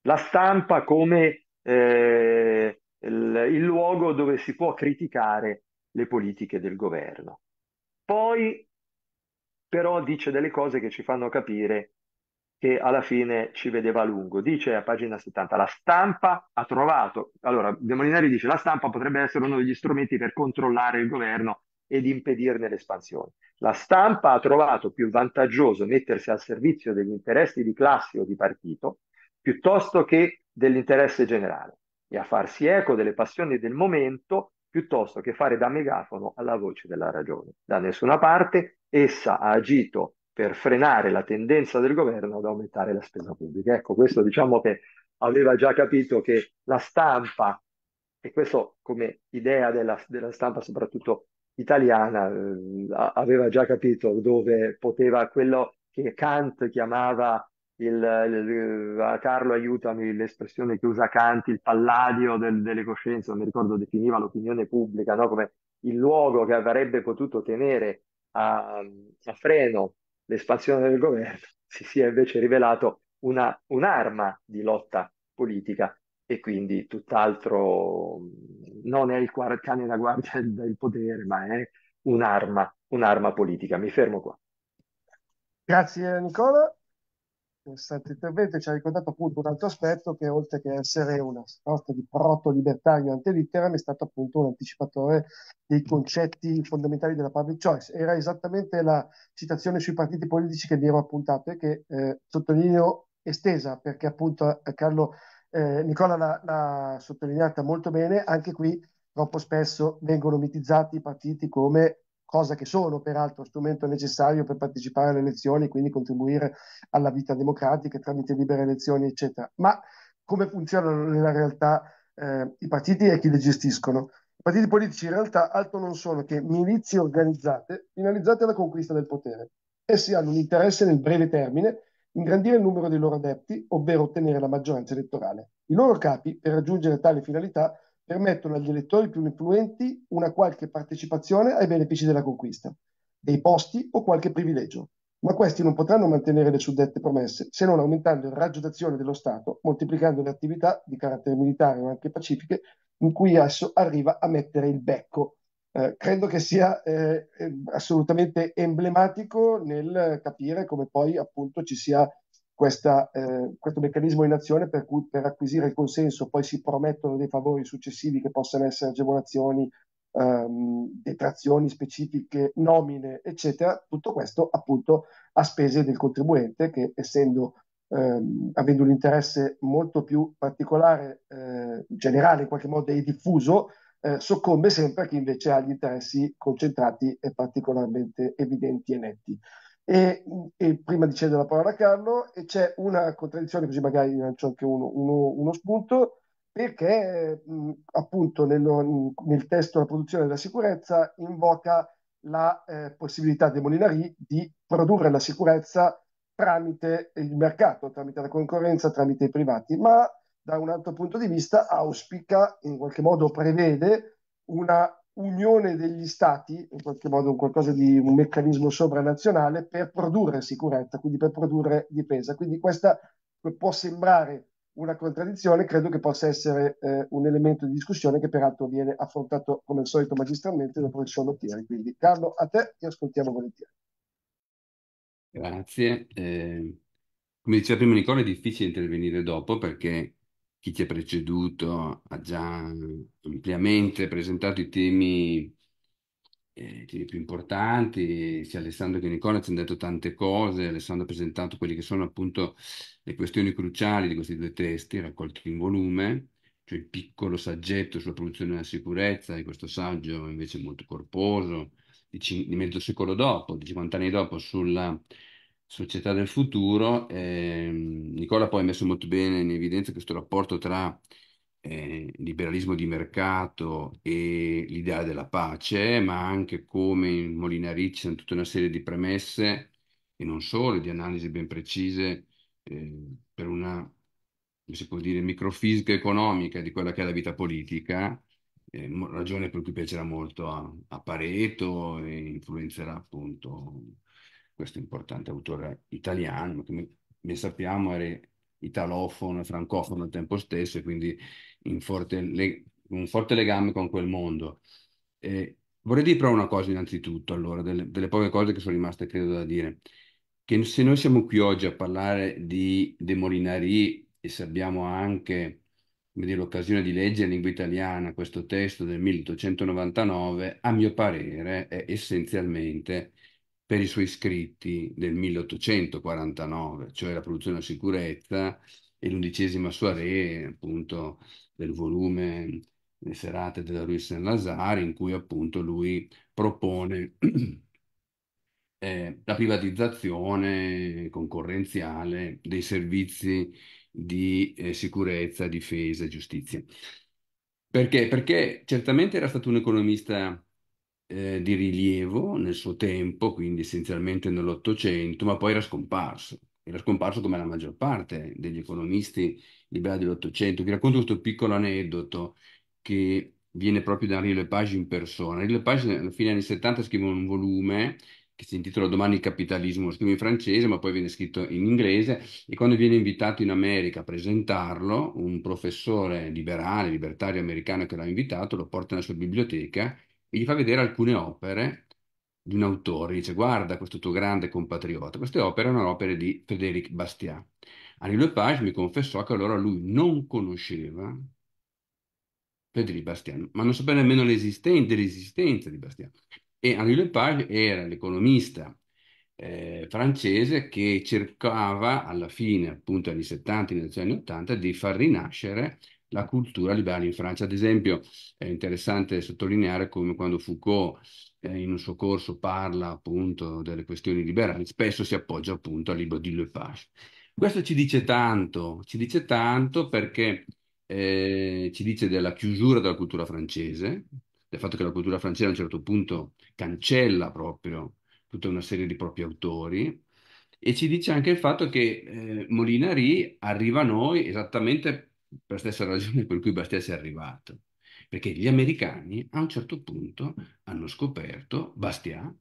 S3: La stampa come eh, il, il, luogo dove si può criticare le politiche del governo. Poi però dice delle cose che ci fanno capire che alla fine ci vedeva a lungo. Dice a pagina 70, la stampa ha trovato, allora De Molinari dice, la stampa potrebbe essere uno degli strumenti per controllare il governo ed impedirne l'espansione. La stampa ha trovato più vantaggioso mettersi al servizio degli interessi di classe o di partito piuttosto che dell'interesse generale e a farsi eco delle passioni del momento piuttosto che fare da megafono alla voce della ragione. Da nessuna parte essa ha agito per frenare la tendenza del governo ad aumentare la spesa pubblica. Ecco, questo diciamo che aveva già capito che la stampa, e questo come idea della, della stampa soprattutto italiana, eh, aveva già capito dove poteva quello che Kant chiamava il, il, eh, Carlo aiutami l'espressione che usa Canti, il palladio del, delle coscienze, non mi ricordo, definiva l'opinione pubblica no? come il luogo che avrebbe potuto tenere a, a freno l'espansione del governo, *laughs* si sia invece rivelato una, un'arma di lotta politica e quindi tutt'altro non è il cane da guardia *laughs* del potere, ma è un'arma, un'arma politica. Mi fermo qua.
S1: Grazie Nicola questo intervento ci ha ricordato appunto un altro aspetto che oltre che essere una sorta di proto libertario ante è stato appunto un anticipatore dei concetti fondamentali della public choice. Era esattamente la citazione sui partiti politici che mi ero appuntato e che eh, sottolineo estesa perché appunto eh, Carlo, eh, Nicola l'ha sottolineata molto bene, anche qui troppo spesso vengono mitizzati i partiti come cosa che sono peraltro strumento necessario per partecipare alle elezioni, e quindi contribuire alla vita democratica tramite libere elezioni, eccetera. Ma come funzionano nella realtà eh, i partiti e chi li gestiscono? I partiti politici in realtà altro non sono che milizie organizzate finalizzate alla conquista del potere. Essi hanno un interesse nel breve termine ingrandire il numero dei loro adepti, ovvero ottenere la maggioranza elettorale. I loro capi, per raggiungere tale finalità, permettono agli elettori più influenti una qualche partecipazione ai benefici della conquista, dei posti o qualche privilegio, ma questi non potranno mantenere le suddette promesse se non aumentando il raggio d'azione dello Stato, moltiplicando le attività di carattere militare o anche pacifiche in cui esso arriva a mettere il becco. Eh, credo che sia eh, assolutamente emblematico nel capire come poi appunto ci sia questa, eh, questo meccanismo in azione per cui per acquisire il consenso poi si promettono dei favori successivi che possano essere agevolazioni, ehm, detrazioni specifiche, nomine, eccetera, tutto questo appunto a spese del contribuente che essendo ehm, avendo un interesse molto più particolare, eh, generale in qualche modo e diffuso, eh, soccombe sempre a chi invece ha gli interessi concentrati e particolarmente evidenti e netti. E, e, prima di cedere la parola a Carlo, e c'è una contraddizione, così magari lancio anche uno, uno, uno spunto, perché mh, appunto nello, nel testo della produzione della sicurezza invoca la eh, possibilità dei Molinari di produrre la sicurezza tramite il mercato, tramite la concorrenza, tramite i privati, ma da un altro punto di vista auspica, in qualche modo prevede una unione degli stati, in qualche modo un qualcosa di un meccanismo sovranazionale per produrre sicurezza, quindi per produrre difesa. Quindi questa può sembrare una contraddizione, credo che possa essere eh, un elemento di discussione che peraltro viene affrontato come al solito magistralmente dal professor Lottieri. Quindi Carlo, a te ti ascoltiamo volentieri.
S4: Grazie. Eh, come diceva prima Nicola, è difficile intervenire dopo perché chi ti ha preceduto ha ah, già ampiamente presentato i temi, eh, i temi più importanti, sia Alessandro che Nicola ci hanno detto tante cose, Alessandro ha presentato quelle che sono appunto le questioni cruciali di questi due testi raccolti in volume, cioè il piccolo saggetto sulla produzione della sicurezza, e questo saggio invece molto corposo, di, di mezzo secolo dopo, di 50 anni dopo, sulla Società del futuro. ehm, Nicola poi ha messo molto bene in evidenza questo rapporto tra eh, liberalismo di mercato e l'idea della pace, ma anche come in Molinari ci sono tutta una serie di premesse e non solo, di analisi ben precise eh, per una, come si può dire, microfisica economica di quella che è la vita politica. Eh, ragione per cui piacerà molto a, a Pareto e influenzerà appunto questo importante autore italiano, che ne sappiamo era italofono e francofono al tempo stesso, e quindi in forte un forte legame con quel mondo. Eh, vorrei dire però una cosa innanzitutto, allora, delle, delle poche cose che sono rimaste, credo, da dire, che se noi siamo qui oggi a parlare di De Molinari e se abbiamo anche l'occasione di leggere in lingua italiana questo testo del 1899, a mio parere è essenzialmente per i suoi scritti del 1849, cioè la produzione della sicurezza e l'undicesima soirée, appunto, del volume Le serate della Rue Saint-Lazare, in cui appunto lui propone *clears throat* eh, la privatizzazione concorrenziale dei servizi di eh, sicurezza, difesa e giustizia. Perché? Perché certamente era stato un economista eh, di rilievo nel suo tempo, quindi essenzialmente nell'Ottocento, ma poi era scomparso. Era scomparso come la maggior parte degli economisti liberali dell'Ottocento. Vi racconto questo piccolo aneddoto che viene proprio da Henri Lepage in persona. Henri Lepage alla fine degli anni 70 scrive un volume che si intitola Domani il capitalismo, lo scrive in francese ma poi viene scritto in inglese e quando viene invitato in America a presentarlo, un professore liberale, libertario americano che l'ha invitato, lo porta nella sua biblioteca e gli fa vedere alcune opere di un autore. Dice: Guarda questo tuo grande compatriota. Queste opere erano opere di Frédéric Bastiat. Henri Lepage mi confessò che allora lui non conosceva Frédéric Bastiat, ma non sapeva nemmeno l'esistenza di Bastiat. E Henri Lepage era l'economista eh, francese che cercava alla fine, appunto, anni 70, inizio anni 80, di far rinascere la cultura liberale in Francia. Ad esempio, è interessante sottolineare come quando Foucault eh, in un suo corso parla appunto delle questioni liberali, spesso si appoggia appunto al libro di Le Page. Questo ci dice tanto, ci dice tanto perché eh, ci dice della chiusura della cultura francese, del fatto che la cultura francese a un certo punto cancella proprio tutta una serie di propri autori e ci dice anche il fatto che eh, Molinari arriva a noi esattamente per la stessa ragione per cui Bastiat è arrivato, perché gli americani a un certo punto hanno scoperto Bastiat,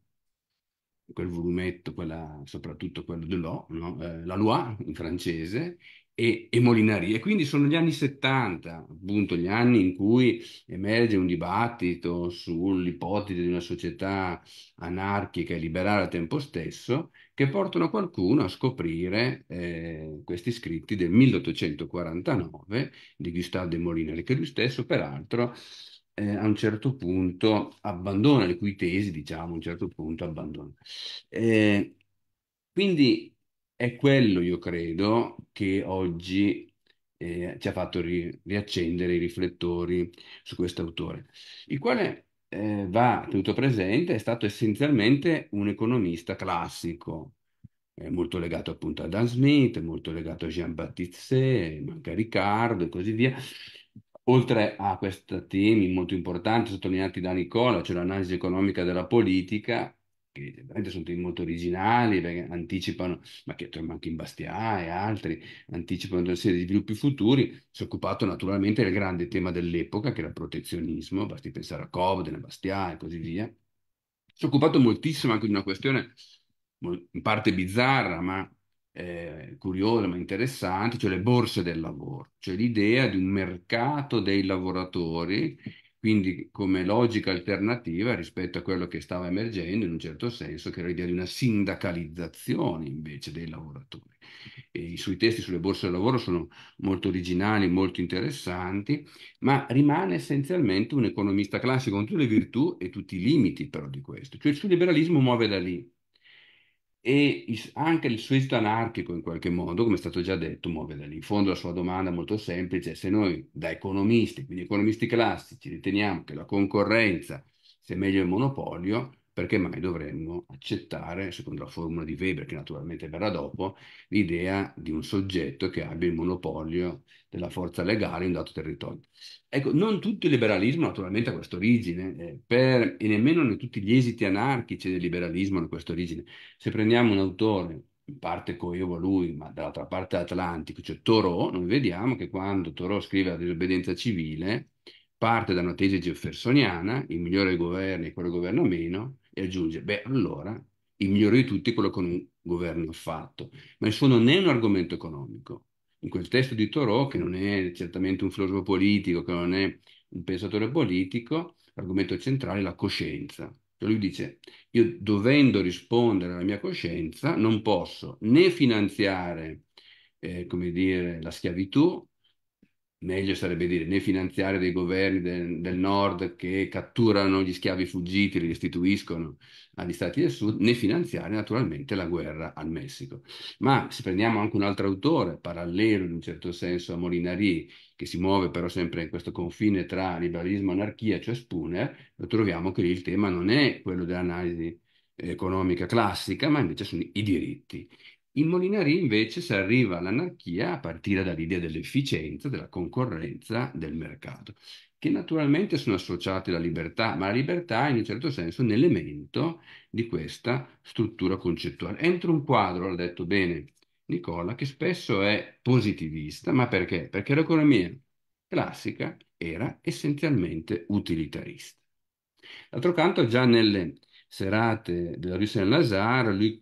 S4: quel volumetto, quella, soprattutto quello de Lo, no? eh, la Loi in francese, e, e Molinari. E quindi sono gli anni 70, appunto gli anni in cui emerge un dibattito sull'ipotesi di una società anarchica e liberale al tempo stesso, che portano qualcuno a scoprire eh, questi scritti del 1849 di Gustave de Molinari, che lui stesso peraltro eh, a un certo punto abbandona, le cui tesi diciamo a un certo punto abbandona. Eh, quindi è quello, io credo, che oggi eh, ci ha fatto ri riaccendere i riflettori su quest'autore, il quale eh, va tenuto presente, è stato essenzialmente un economista classico, eh, molto legato appunto ad Adam Smith, molto legato a Jean-Baptiste, manca Riccardo e così via. Oltre a questi temi molto importanti sottolineati da Nicola, cioè l'analisi economica della politica, che sono temi molto originali, perché anticipano, ma che trovano anche in Bastià e altri, anticipano una serie di sviluppi futuri, si è occupato naturalmente del grande tema dell'epoca, che era il protezionismo, basti pensare a Cobden, a Bastià e così via. Si è occupato moltissimo anche di una questione in parte bizzarra, ma eh, curiosa, ma interessante, cioè le borse del lavoro, cioè l'idea di un mercato dei lavoratori quindi come logica alternativa rispetto a quello che stava emergendo in un certo senso, che era l'idea di una sindacalizzazione invece dei lavoratori. E I suoi testi sulle borse del lavoro sono molto originali, molto interessanti, ma rimane essenzialmente un economista classico con tutte le virtù e tutti i limiti però di questo, cioè il suo liberalismo muove da lì, e anche il suicidio anarchico in qualche modo, come è stato già detto, muove in fondo la sua domanda è molto semplice, se noi da economisti, quindi economisti classici, riteniamo che la concorrenza sia meglio il monopolio, perché mai dovremmo accettare, secondo la formula di Weber, che naturalmente verrà dopo, l'idea di un soggetto che abbia il monopolio della forza legale in un dato territorio. Ecco, non tutto il liberalismo naturalmente ha questa origine, eh, e nemmeno tutti gli esiti anarchici del liberalismo hanno questa origine. Se prendiamo un autore, in parte coevo lui, ma dall'altra parte Atlantico, cioè Thoreau, noi vediamo che quando Thoreau scrive la disobbedienza civile, parte da una tesi jeffersoniana, il migliore governo è quello che governa meno, e aggiunge, beh, allora il migliore di tutti è quello che un governo ha fatto, ma il suo non è un argomento economico. In quel testo di Thoreau, che non è certamente un filosofo politico, che non è un pensatore politico, l'argomento centrale è la coscienza. Cioè lui dice, io dovendo rispondere alla mia coscienza non posso né finanziare, eh, come dire, la schiavitù, meglio sarebbe dire, né finanziario dei governi del, del nord che catturano gli schiavi fuggiti, li restituiscono agli stati del sud, né finanziare naturalmente la guerra al Messico. Ma se prendiamo anche un altro autore, parallelo in un certo senso a Molinari, che si muove però sempre in questo confine tra liberalismo e anarchia, cioè Spooner, lo troviamo che lì il tema non è quello dell'analisi economica classica, ma invece sono i diritti. In Molinari invece si arriva all'anarchia a partire dall'idea dell'efficienza, della concorrenza, del mercato, che naturalmente sono associate alla libertà, ma la libertà è in un certo senso un elemento di questa struttura concettuale. Entro un quadro, l'ha detto bene Nicola, che spesso è positivista, ma perché? Perché l'economia classica era essenzialmente utilitarista. D'altro canto, già nelle serate della Rue Saint-Lazare, lui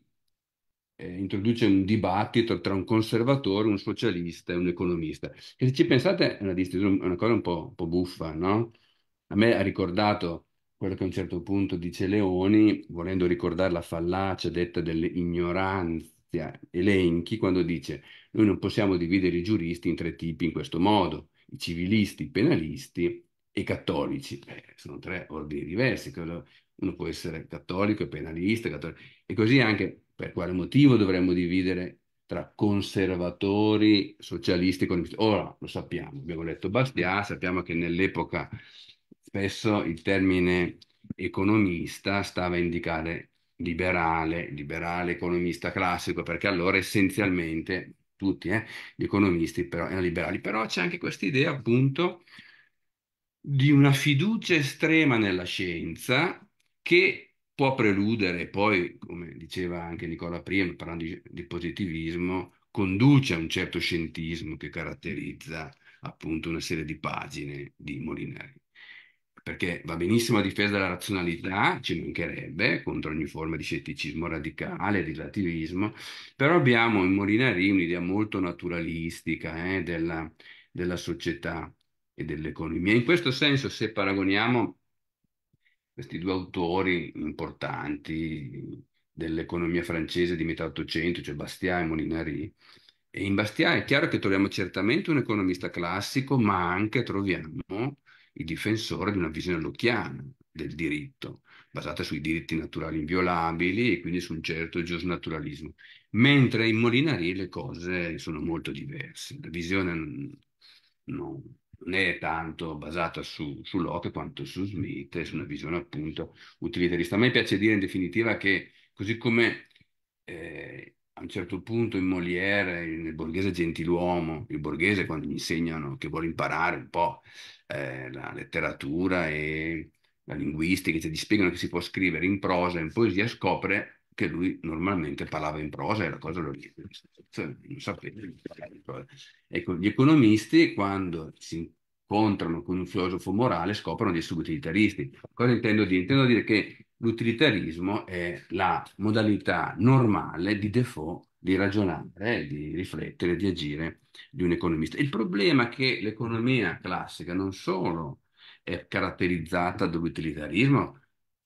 S4: eh, introduce un dibattito tra un conservatore, un socialista e un economista. E se ci pensate è una, una cosa un po', un po' buffa, no? A me ha ricordato quello che a un certo punto dice Leoni, volendo ricordare la fallacia detta dell'ignoranza Elenchi, quando dice noi non possiamo dividere i giuristi in tre tipi in questo modo, i civilisti, i penalisti e i cattolici. Beh, sono tre ordini diversi, uno può essere cattolico, e penalista, cattolico. e così anche per quale motivo dovremmo dividere tra conservatori, socialisti e comunisti? Ora lo sappiamo, abbiamo letto Bastiat, sappiamo che nell'epoca spesso il termine economista stava a indicare liberale, liberale economista classico, perché allora essenzialmente tutti eh, gli economisti però, erano liberali, però c'è anche questa idea appunto di una fiducia estrema nella scienza che può preludere poi, come diceva anche Nicola prima, parlando di, di positivismo, conduce a un certo scientismo che caratterizza appunto una serie di pagine di Molinari. Perché va benissimo a difesa della razionalità, ci mancherebbe, contro ogni forma di scetticismo radicale, di relativismo, però abbiamo in Molinari un'idea molto naturalistica eh, della, della società e dell'economia. In questo senso, se paragoniamo questi due autori importanti dell'economia francese di metà Ottocento, cioè Bastiat e Molinari. E in Bastiat è chiaro che troviamo certamente un economista classico, ma anche troviamo il difensore di una visione locchiana del diritto, basata sui diritti naturali inviolabili e quindi su un certo giusnaturalismo. Mentre in Molinari le cose sono molto diverse, la visione no, non è tanto basata su, su, Locke quanto su Smith e su una visione appunto utilitarista. A me piace dire in definitiva che così come eh, a un certo punto in Molière, nel borghese gentiluomo, il borghese quando gli insegnano che vuole imparare un po' eh, la letteratura e la linguistica, cioè gli spiegano che si può scrivere in prosa, in poesia, scopre che lui normalmente parlava in prosa e la cosa lo cioè, non sapete. Ecco, gli economisti quando si incontrano con un filosofo morale scoprono di essere utilitaristi. Cosa intendo dire? Intendo dire che l'utilitarismo è la modalità normale di default di ragionare, di riflettere, di agire di un economista. Il problema è che l'economia classica non solo è caratterizzata dall'utilitarismo,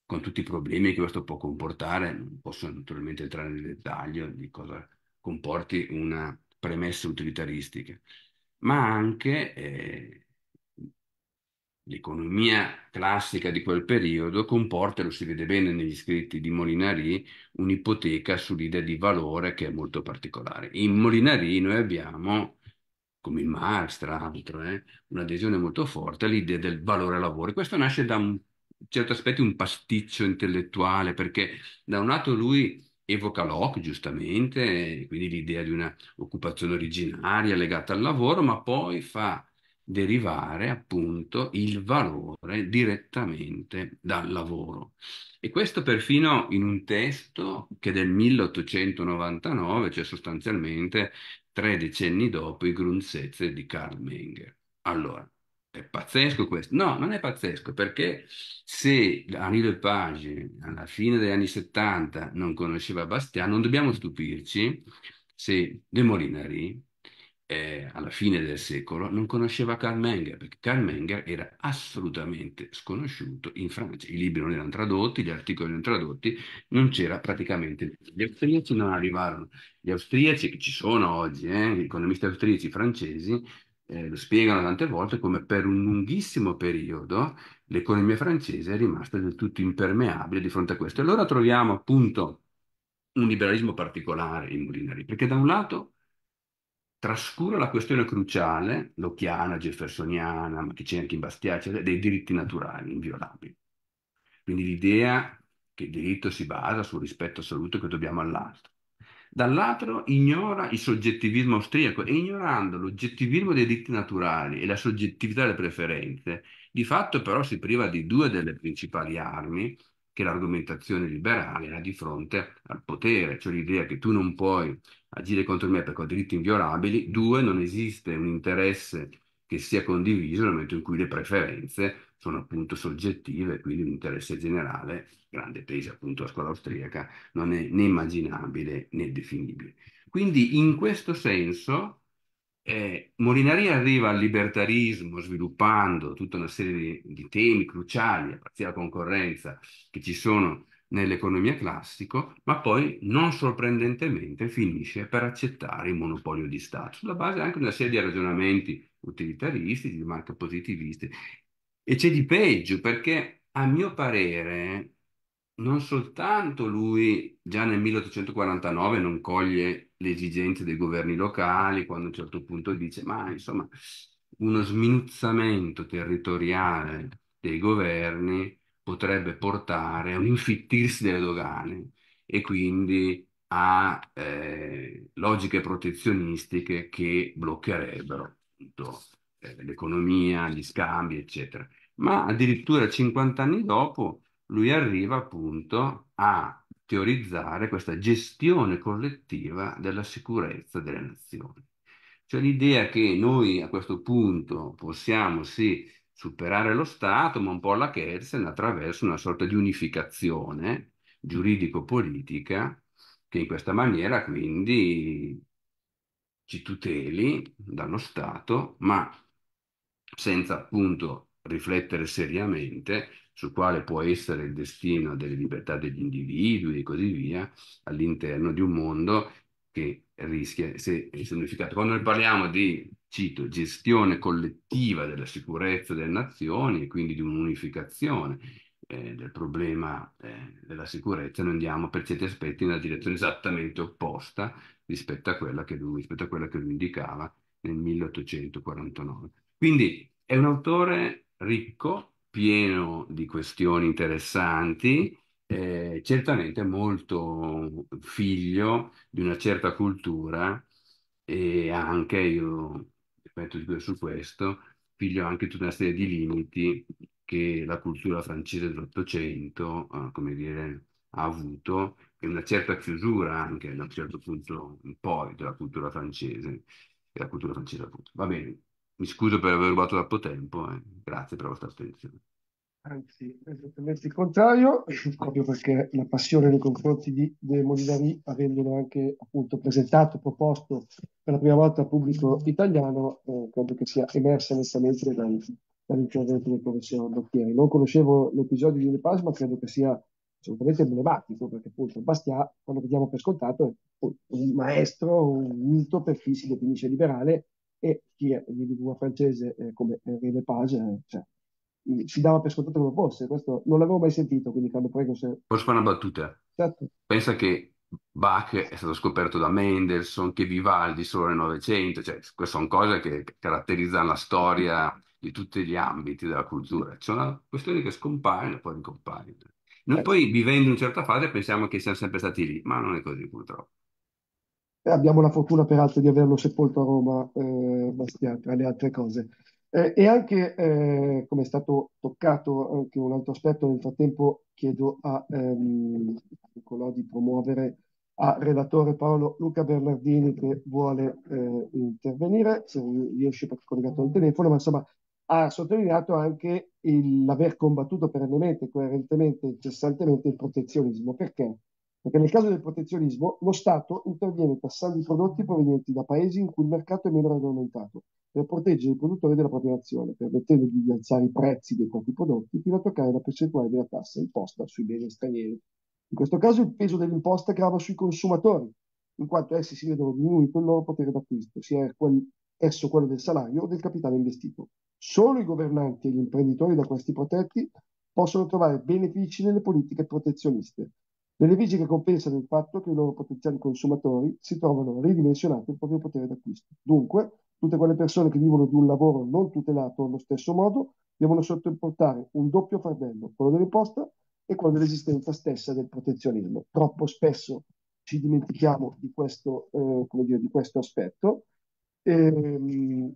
S4: con tutti i problemi che questo può comportare, non posso naturalmente entrare nel dettaglio di cosa comporti una premessa utilitaristica, ma anche eh, l'economia classica di quel periodo comporta, lo si vede bene negli scritti di Molinari, un'ipoteca sull'idea di valore che è molto particolare. In Molinari noi abbiamo, come in Marx tra l'altro, eh, un'adesione molto forte all'idea del valore lavoro. Questo nasce da un certi aspetti un pasticcio intellettuale, perché da un lato lui evoca Locke, giustamente, quindi l'idea di una occupazione originaria legata al lavoro, ma poi fa derivare appunto il valore direttamente dal lavoro. E questo perfino in un testo che del 1899, cioè sostanzialmente tre decenni dopo i grunzezze di Karl Menger. Allora, è pazzesco questo. No, non è pazzesco perché se Henri Lepage alla fine degli anni 70 non conosceva Bastiano, non dobbiamo stupirci se De Molinari eh, alla fine del secolo non conosceva Karl Menger perché Karl Menger era assolutamente sconosciuto in Francia. I libri non erano tradotti, gli articoli non tradotti, non c'era praticamente. Gli austriaci non arrivarono. Gli austriaci che ci sono oggi, eh, gli economisti austriaci francesi, eh, lo spiegano tante volte come per un lunghissimo periodo l'economia francese è rimasta del tutto impermeabile di fronte a questo. E allora troviamo appunto un liberalismo particolare in Molinari, perché da un lato trascura la questione cruciale, locchiana, jeffersoniana, ma che c'è anche in cioè dei diritti naturali inviolabili. Quindi l'idea che il diritto si basa sul rispetto assoluto che dobbiamo all'altro. Dall'altro ignora il soggettivismo austriaco e ignorando l'oggettivismo dei diritti naturali e la soggettività delle preferenze, di fatto però si priva di due delle principali armi che l'argomentazione liberale ha di fronte al potere, cioè l'idea che tu non puoi agire contro me perché ho diritti inviolabili, due non esiste un interesse che sia condiviso nel momento in cui le preferenze sono appunto soggettive, quindi un interesse generale, grande tesi appunto a scuola austriaca, non è né immaginabile né definibile. Quindi in questo senso eh, Molinari arriva al libertarismo sviluppando tutta una serie di, di temi cruciali, a partire dalla concorrenza che ci sono nell'economia classico, ma poi non sorprendentemente finisce per accettare il monopolio di Stato, sulla base anche di una serie di ragionamenti utilitaristici, ma anche positivisti, e c'è di peggio perché, a mio parere, non soltanto lui già nel 1849 non coglie le esigenze dei governi locali, quando a un certo punto dice, ma insomma, uno sminuzzamento territoriale dei governi potrebbe portare a un infittirsi delle dogane e quindi a eh, logiche protezionistiche che bloccherebbero appunto, eh, l'economia, gli scambi, eccetera ma addirittura 50 anni dopo lui arriva appunto a teorizzare questa gestione collettiva della sicurezza delle nazioni. Cioè l'idea che noi a questo punto possiamo sì superare lo Stato, ma un po' alla Kelsen attraverso una sorta di unificazione giuridico-politica che in questa maniera quindi ci tuteli dallo Stato, ma senza appunto riflettere seriamente su quale può essere il destino delle libertà degli individui e così via all'interno di un mondo che rischia, se è significato. Quando noi parliamo di, cito, gestione collettiva della sicurezza delle nazioni e quindi di un'unificazione eh, del problema eh, della sicurezza, noi andiamo per certi aspetti in una direzione esattamente opposta rispetto a quella che lui, rispetto a quella che lui indicava nel 1849. Quindi è un autore ricco, pieno di questioni interessanti, eh, certamente molto figlio di una certa cultura e anche, io ripeto di più su questo, figlio anche di tutta una serie di limiti che la cultura francese dell'Ottocento, eh, come dire, ha avuto e una certa chiusura anche da un certo punto in poi della cultura francese e cultura francese appunto. Va bene, mi scuso per aver rubato troppo tempo e eh. grazie per la vostra attenzione.
S5: Anzi,
S1: esattamente il contrario, *laughs* proprio perché la passione nei confronti di, di Molinari, avendolo anche appunto presentato, proposto per la prima volta al pubblico italiano, eh, credo che sia emersa nettamente dal, dall'intervento del professor Dottieri. Non conoscevo l'episodio di Le Paz, ma credo che sia assolutamente emblematico, perché appunto Bastià, quando che diamo per scontato, è un maestro, un mito per chi si definisce liberale e chi è di lingua francese eh, come Henri Lepage eh, cioè, si dava per scontato come fosse, questo non l'avevo mai sentito, quindi Carlo prego se...
S4: Posso fare una battuta? Certo. Pensa che Bach è stato scoperto da Mendelssohn, che Vivaldi solo nel Novecento, cioè queste sono cose che caratterizzano la storia di tutti gli ambiti della cultura. C'è una questione che scompare e poi ricompare. Noi certo. poi vivendo in una certa fase pensiamo che siamo sempre stati lì, ma non è così purtroppo.
S1: Eh, abbiamo la fortuna peraltro di averlo sepolto a Roma, eh, Bastia, tra le altre cose. Eh, e anche, eh, come è stato toccato, anche un altro aspetto, nel frattempo chiedo a ehm, Nicolò di promuovere a relatore Paolo Luca Bernardini che vuole eh, intervenire, se riesce perché è collegato al telefono, ma insomma ha sottolineato anche il, l'aver combattuto perennemente, coerentemente, incessantemente il protezionismo. Perché? perché nel caso del protezionismo lo Stato interviene tassando i prodotti provenienti da paesi in cui il mercato è meno regolamentato per proteggere i produttori della propria nazione, permettendogli di alzare i prezzi dei propri prodotti fino a toccare la percentuale della tassa imposta sui beni stranieri. In questo caso il peso dell'imposta grava sui consumatori, in quanto essi si vedono diminuito il loro potere d'acquisto, sia er quel, esso quello del salario o del capitale investito. Solo i governanti e gli imprenditori da questi protetti possono trovare benefici nelle politiche protezioniste, delle leggi che compensano il fatto che i loro potenziali consumatori si trovano ridimensionati il proprio potere d'acquisto. Dunque, tutte quelle persone che vivono di un lavoro non tutelato allo stesso modo devono sottoportare un doppio fardello, quello dell'imposta e quello dell'esistenza stessa del protezionismo. Troppo spesso ci dimentichiamo di questo, eh, dire, di questo aspetto, ehm,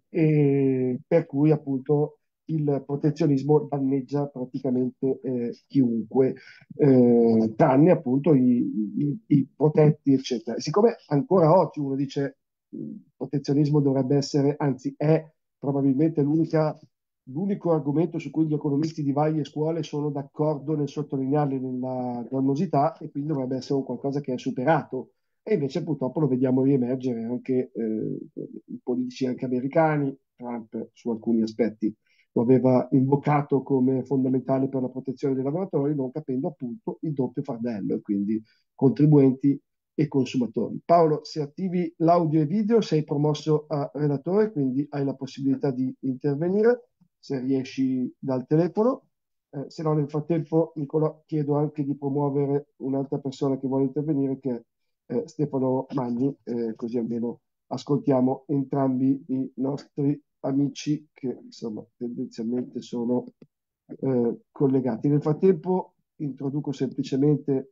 S1: per cui appunto il protezionismo danneggia praticamente eh, chiunque, eh, tranne appunto i, i, i, protetti, eccetera. Siccome ancora oggi uno dice il mm, protezionismo dovrebbe essere, anzi è probabilmente l'unico argomento su cui gli economisti di varie scuole sono d'accordo nel sottolinearne la dannosità e quindi dovrebbe essere un qualcosa che è superato. E invece purtroppo lo vediamo riemergere anche eh, i politici anche americani, Trump su alcuni aspetti lo aveva invocato come fondamentale per la protezione dei lavoratori, non capendo appunto il doppio fardello, e quindi contribuenti e consumatori. Paolo, se attivi l'audio e video sei promosso a relatore, quindi hai la possibilità di intervenire se riesci dal telefono. Eh, se no, nel frattempo, Nicola, chiedo anche di promuovere un'altra persona che vuole intervenire, che è eh, Stefano Magni, eh, così almeno ascoltiamo entrambi i nostri amici che insomma tendenzialmente sono eh, collegati. Nel frattempo introduco semplicemente,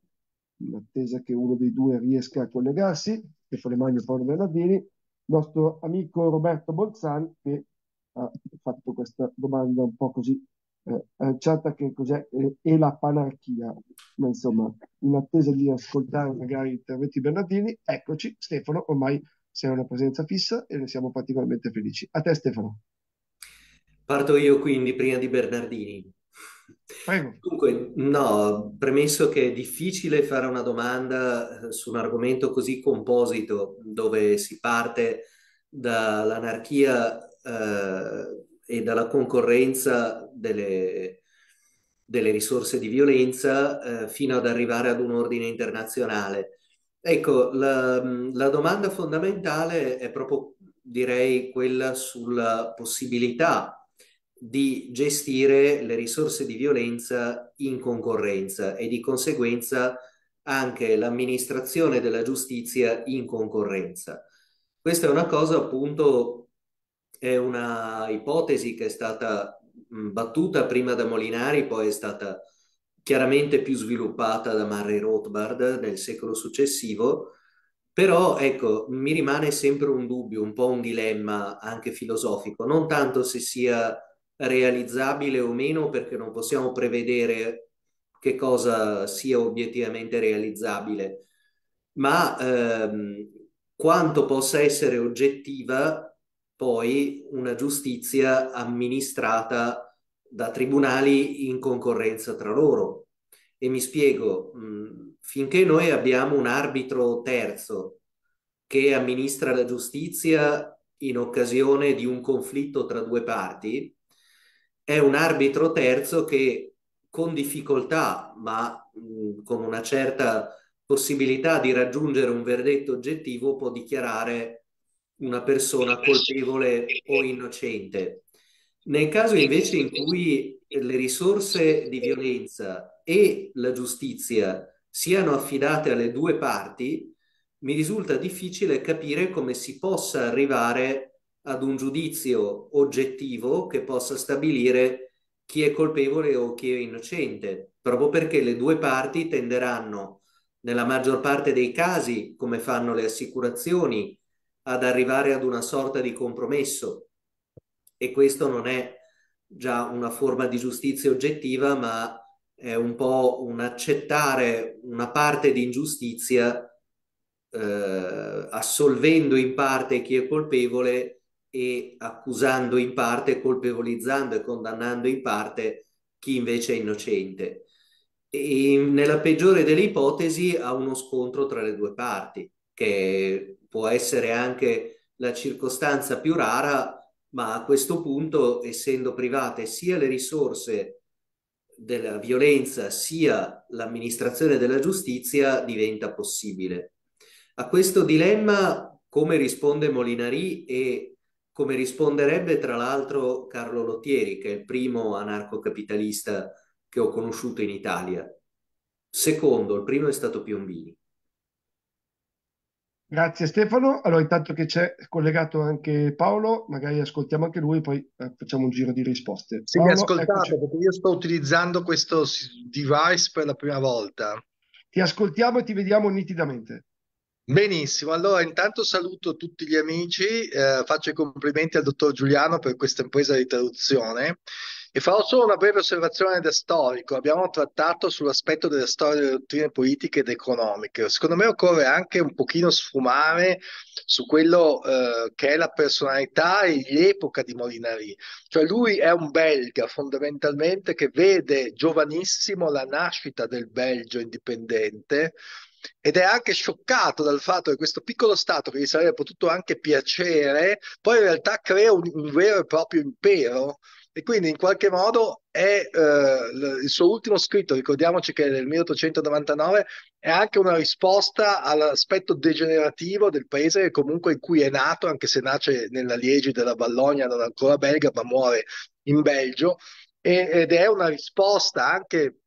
S1: in attesa che uno dei due riesca a collegarsi, Stefano Magno e Paolo Bernardini, il nostro amico Roberto Bolzan che ha fatto questa domanda un po' così eh, certa che cos'è eh, la panarchia, ma insomma in attesa di ascoltare magari interventi Bernardini, eccoci Stefano ormai sei una presenza fissa e ne siamo particolarmente felici. A te Stefano.
S6: Parto io quindi prima di Bernardini. Prego. Dunque, no, premesso che è difficile fare una domanda eh, su un argomento così composito dove si parte dall'anarchia eh, e dalla concorrenza delle, delle risorse di violenza eh, fino ad arrivare ad un ordine internazionale. Ecco, la, la, domanda fondamentale è proprio, direi, quella sulla possibilità di gestire le risorse di violenza in concorrenza e di conseguenza anche l'amministrazione della giustizia in concorrenza. Questa è una cosa, appunto, è una ipotesi che è stata battuta prima da Molinari, poi è stata chiaramente più sviluppata da Murray Rothbard nel secolo successivo, però ecco, mi rimane sempre un dubbio, un po' un dilemma anche filosofico, non tanto se sia realizzabile o meno, perché non possiamo prevedere che cosa sia obiettivamente realizzabile, ma ehm, quanto possa essere oggettiva poi una giustizia amministrata da tribunali in concorrenza tra loro. E mi spiego, mh, mm, finché noi abbiamo un arbitro terzo che amministra la giustizia in occasione di un conflitto tra due parti, è un arbitro terzo che con difficoltà, ma mh, mm, con una certa possibilità di raggiungere un verdetto oggettivo, può dichiarare una persona colpevole o innocente. Nel caso invece in cui le risorse di violenza e la giustizia siano affidate alle due parti, mi risulta difficile capire come si possa arrivare ad un giudizio oggettivo che possa stabilire chi è colpevole o chi è innocente, proprio perché le due parti tenderanno, nella maggior parte dei casi, come fanno le assicurazioni, ad arrivare ad una sorta di compromesso e questo non è già una forma di giustizia oggettiva, ma è un po' un accettare una parte di ingiustizia eh, assolvendo in parte chi è colpevole e accusando in parte, colpevolizzando e condannando in parte chi invece è innocente. E nella peggiore delle ipotesi ha uno scontro tra le due parti, che può essere anche la circostanza più rara, ma a questo punto, essendo private sia le risorse della violenza sia l'amministrazione della giustizia, diventa possibile. A questo dilemma come risponde Molinari e come risponderebbe tra l'altro Carlo Lottieri, che è il primo anarcocapitalista che ho conosciuto in Italia. Secondo, il primo è stato Piombini.
S1: Grazie Stefano. Allora, intanto che c'è collegato anche Paolo, magari ascoltiamo anche lui e poi eh, facciamo un giro di risposte. Sì, Paolo, ascoltate,
S5: perché io sto utilizzando questo device per la prima volta. Ti ascoltiamo e ti vediamo nitidamente. Benissimo, allora intanto saluto tutti gli amici, eh, faccio i complimenti al dottor Giuliano per questa impresa di traduzione e farò solo una breve osservazione da storico. Abbiamo trattato sull'aspetto delle storie delle dottrine politiche ed economiche. Secondo me occorre anche un pochino sfumare su quello eh, che è la personalità e l'epoca di Molinari. Cioè lui è un belga fondamentalmente che vede giovanissimo la nascita del Belgio indipendente ed è anche scioccato dal fatto che questo piccolo Stato, che gli sarebbe potuto anche piacere, poi in realtà crea un, un vero e proprio impero e quindi in qualche modo è eh, il suo ultimo scritto, ricordiamoci che è del 1899, è anche una risposta all'aspetto degenerativo del paese che comunque in cui è nato, anche se nasce nella Liegi della Ballonia, non ancora belga, ma muore in Belgio, e, ed è una risposta anche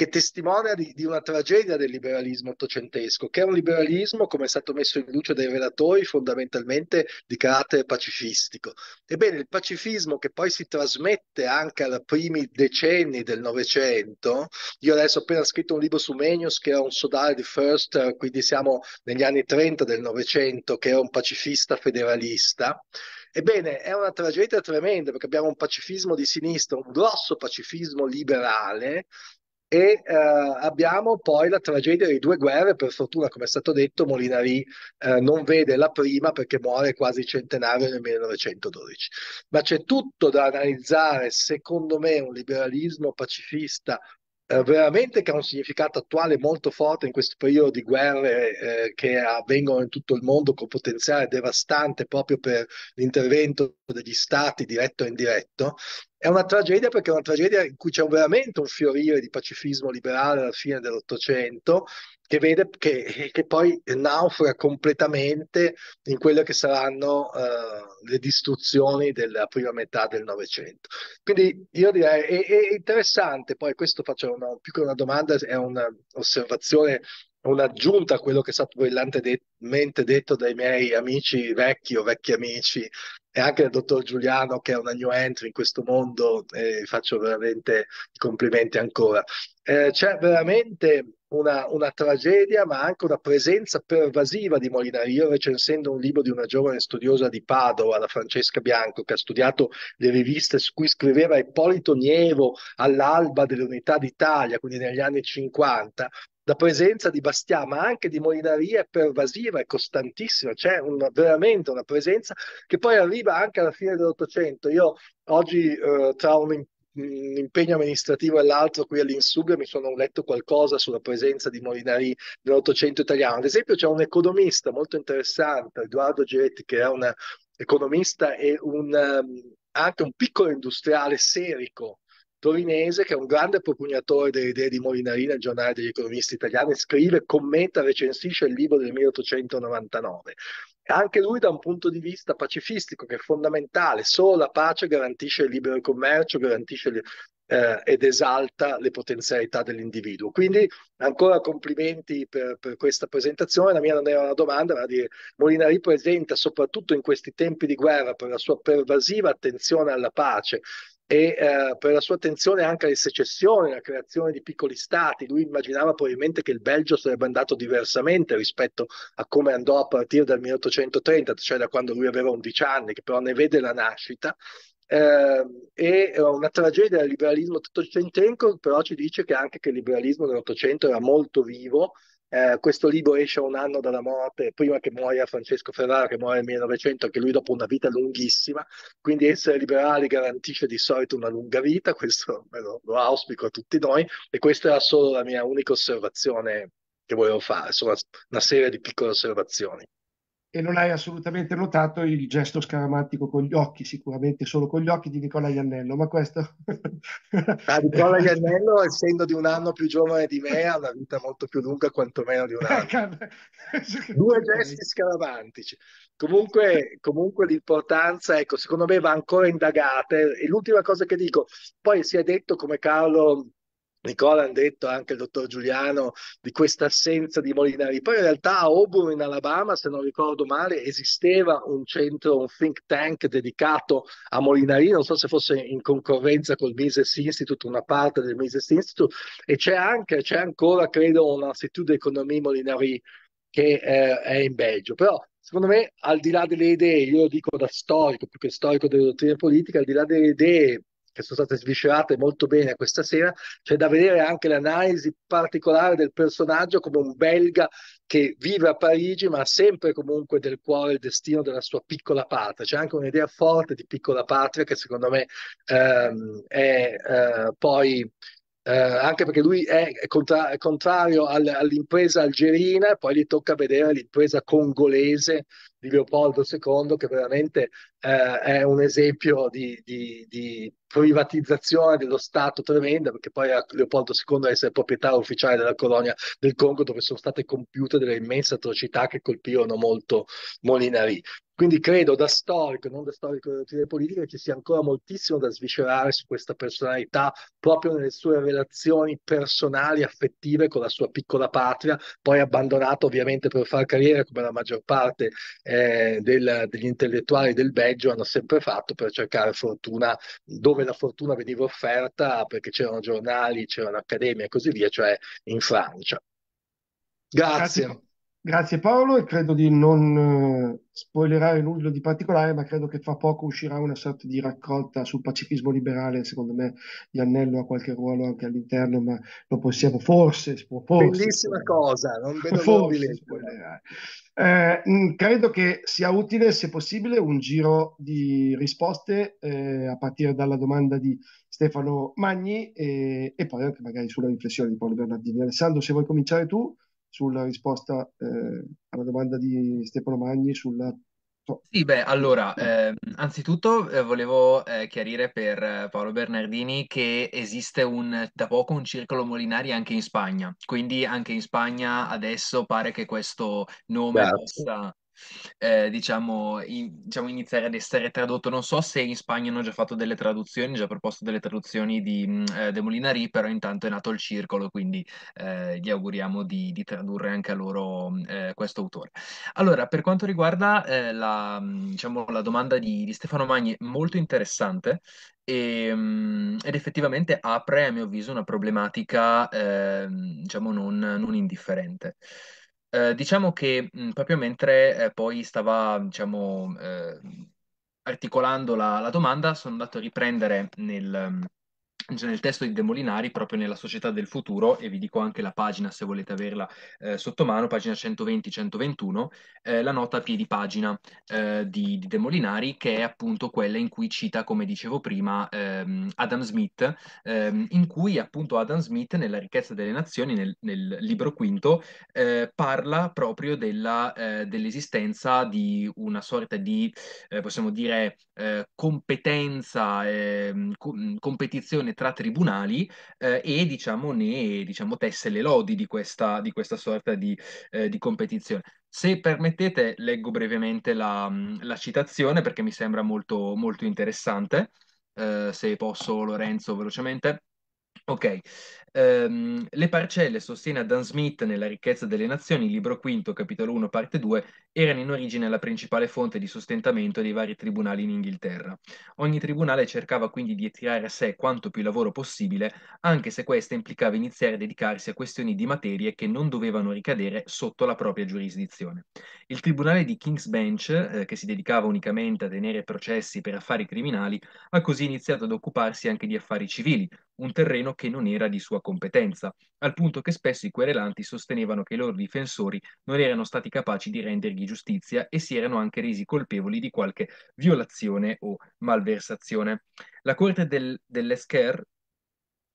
S5: che testimonia di, di, una tragedia del liberalismo ottocentesco, che è un liberalismo, come è stato messo in luce dai relatori, fondamentalmente di carattere pacifistico. Ebbene, il pacifismo che poi si trasmette anche ai primi decenni del Novecento, io adesso ho appena scritto un libro su Menius che era un sodale di First, quindi siamo negli anni 30 del Novecento, che era un pacifista federalista, Ebbene, è una tragedia tremenda perché abbiamo un pacifismo di sinistra, un grosso pacifismo liberale e eh, abbiamo poi la tragedia di due guerre, per fortuna come è stato detto Molinari eh, non vede la prima perché muore quasi centenario nel 1912, ma c'è tutto da analizzare, secondo me un liberalismo pacifista eh, veramente che ha un significato attuale molto forte in questo periodo di guerre eh, che avvengono in tutto il mondo con potenziale devastante proprio per l'intervento degli stati diretto o indiretto è una tragedia perché è una tragedia in cui c'è veramente un fiorire di pacifismo liberale alla fine dell'Ottocento che vede che, che poi naufraga completamente in quelle che saranno uh, le distruzioni della prima metà del Novecento. Quindi io direi è, è interessante, poi questo faccio una, più che una domanda, è un'osservazione un'aggiunta a quello che è stato brillantemente detto dai miei amici vecchi o vecchi amici e anche dal dottor Giuliano che è una new entry in questo mondo e faccio veramente i complimenti ancora. Eh, c'è veramente una, una, tragedia ma anche una presenza pervasiva di Molinari io recensendo un libro di una giovane studiosa di Padova, la Francesca Bianco, che ha studiato le riviste su cui scriveva Ippolito Nievo all'alba dell'Unità d'Italia, quindi negli anni 50, la presenza di Bastia, ma anche di Molinari è pervasiva, è costantissima, c'è una, veramente una presenza che poi arriva anche alla fine dell'Ottocento. Io oggi eh, tra un un impegno amministrativo e l'altro qui all'Insubria mi sono letto qualcosa sulla presenza di Molinari nell'Ottocento italiano. Ad esempio c'è un economista molto interessante, Edoardo Giretti, che è un economista e un, anche un piccolo industriale serico torinese che è un grande propugnatore delle idee di Molinarina, il giornale degli economisti italiani, scrive, commenta, recensisce il libro del 1899. Anche lui da un punto di vista pacifistico che è fondamentale, solo la pace garantisce il libero commercio, garantisce le, eh, ed esalta le potenzialità dell'individuo. Quindi ancora complimenti per, per, questa presentazione, la mia non era una domanda, ma di Molinari presenta soprattutto in questi tempi di guerra per la sua pervasiva attenzione alla pace e eh, per la sua attenzione anche alle secessioni, alla creazione di piccoli stati. Lui immaginava probabilmente che il Belgio sarebbe andato diversamente rispetto a come andò a partire dal 1830, cioè da quando lui aveva 11 anni, che però ne vede la nascita. Ehm, eh, e una tragedia del liberalismo ottocentesco, però ci dice che anche che il liberalismo nell'Ottocento era molto vivo eh, questo libro esce un anno dalla morte, prima che muoia Francesco Ferrara, che muore nel 1900, che lui dopo una vita lunghissima, quindi essere liberali garantisce di solito una lunga vita, questo lo, lo auspico a tutti noi, e questa era solo la mia unica osservazione che volevo fare, insomma una serie di piccole osservazioni
S1: e non hai assolutamente notato il gesto scaramantico con gli occhi, sicuramente solo con gli occhi di Nicola Iannello, ma questo... *laughs*
S5: ah, Nicola Iannello, essendo di un anno più giovane di me, ha una vita molto più lunga quantomeno di un anno. Ecco, Due gesti scaramantici. Comunque, comunque l'importanza, ecco, secondo me va ancora indagata. E l'ultima cosa che dico, poi si è detto come Carlo Nicola hanno detto anche il dottor Giuliano di questa assenza di Molinari. Poi in realtà a Auburn in Alabama, se non ricordo male, esisteva un centro, un think tank dedicato a Molinari, non so se fosse in concorrenza col Mises Institute, una parte del Mises Institute, e c'è anche, c'è ancora, credo, un istituto di economia Molinari che eh, è in Belgio. Però secondo me, al di là delle idee, io lo dico da storico, più che storico della dottrina politica, al di là delle idee che sono state sviscerate molto bene questa sera, c'è da vedere anche l'analisi particolare del personaggio come un belga che vive a Parigi ma ha sempre comunque del cuore il destino della sua piccola patria. C'è anche un'idea forte di piccola patria che secondo me ehm, è eh, poi eh, anche perché lui è contra- contrario al- all'impresa algerina, poi gli tocca vedere l'impresa congolese di Leopoldo II, che veramente eh, è un esempio di, di, di, privatizzazione dello Stato tremenda, perché poi eh, Leopoldo II è il proprietario ufficiale della colonia del Congo, dove sono state compiute delle immense atrocità che colpirono molto Molinari. Quindi credo da storico, non da storico delle teorie politiche, ci sia ancora moltissimo da sviscerare su questa personalità, proprio nelle sue relazioni personali, affettive con la sua piccola patria, poi abbandonato ovviamente per far carriera come la maggior parte eh, del, degli intellettuali del Belgio hanno sempre fatto per cercare fortuna dove la fortuna veniva offerta perché c'erano giornali, c'erano accademie e così via, cioè in Francia. Grazie. Grazie.
S1: Grazie Paolo e credo di non eh, spoilerare nulla di particolare, ma credo che fra poco uscirà una sorta di raccolta sul pacifismo liberale, secondo me Iannello ha qualche ruolo anche all'interno, ma lo possiamo forse, può, forse Bellissima
S5: cosa, non vedo *laughs* forse spoilerare.
S1: Eh, mm, credo che sia utile, se possibile, un giro di risposte eh, a partire dalla domanda di Stefano Magni e, eh, e poi anche magari sulla riflessione di Paolo Bernardini. Alessandro, se vuoi cominciare tu sulla risposta eh, alla domanda di Stefano Magni sulla...
S2: Sì, beh, allora, eh, anzitutto eh, volevo eh, chiarire per eh, Paolo Bernardini che esiste un, da poco un circolo Molinari anche in Spagna, quindi anche in Spagna adesso pare che questo nome Grazie. possa eh, diciamo, in, diciamo, iniziare ad essere tradotto. Non so se in Spagna hanno già fatto delle traduzioni, già proposto delle traduzioni di mm, eh, De Molinari, però intanto è nato il circolo, quindi eh, gli auguriamo di, di, tradurre anche a loro mm, eh, questo autore. Allora, per quanto riguarda eh, la, mm, diciamo, la, domanda di, di Stefano Magni, molto interessante, ehm, ed effettivamente apre, a mio avviso, una problematica eh, diciamo non, non indifferente. Eh, diciamo che mh, proprio mentre eh, poi stava, diciamo, eh, articolando la, la domanda, sono andato a riprendere nel, cioè, nel testo di De Molinari proprio nella società del futuro e vi dico anche la pagina se volete averla eh, sotto mano, pagina 120-121, eh, la nota a piedi pagina eh, di, di De Molinari che è appunto quella in cui cita, come dicevo prima, ehm, Adam Smith, ehm, in cui appunto Adam Smith nella ricchezza delle nazioni, nel, nel libro quinto, eh, parla proprio della, eh, dell'esistenza di una sorta di, eh, possiamo dire, competenza, ehm, com- competizione tra tribunali eh, e diciamo ne diciamo, tesse le lodi di questa, di questa sorta di, eh, di, competizione. Se permettete, leggo brevemente la, la citazione perché mi sembra molto, molto interessante. Eh, se posso, Lorenzo, velocemente. Ok, um, le parcelle, sostiene Adam Smith nella Ricchezza delle Nazioni, libro quinto, capitolo 1, parte 2, erano in origine la principale fonte di sostentamento dei vari tribunali in Inghilterra. Ogni tribunale cercava quindi di attirare a sé quanto più lavoro possibile, anche se questo implicava iniziare a dedicarsi a questioni di materie che non dovevano ricadere sotto la propria giurisdizione. Il tribunale di King's Bench, eh, che si dedicava unicamente a tenere processi per affari criminali, ha così iniziato ad occuparsi anche di affari civili, un terreno che non era di sua competenza, al punto che spesso i querelanti sostenevano che i loro difensori non erano stati capaci di rendergli giustizia e si erano anche resi colpevoli di qualche violazione o malversazione. La corte del, dell'Esquer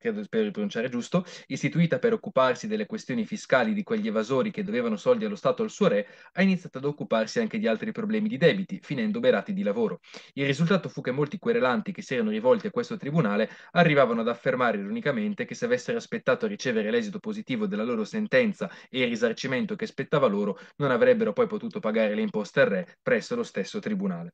S2: credo spero di pronunciare giusto, istituita per occuparsi delle questioni fiscali di quegli evasori che dovevano soldi allo Stato al suo re, ha iniziato ad occuparsi anche di altri problemi di debiti, finendo berati di lavoro. Il risultato fu che molti querelanti che si erano rivolti a questo tribunale arrivavano ad affermare ironicamente che se avessero aspettato a ricevere l'esito positivo della loro sentenza e il risarcimento che spettava loro, non avrebbero poi potuto pagare le imposte al re presso lo stesso tribunale.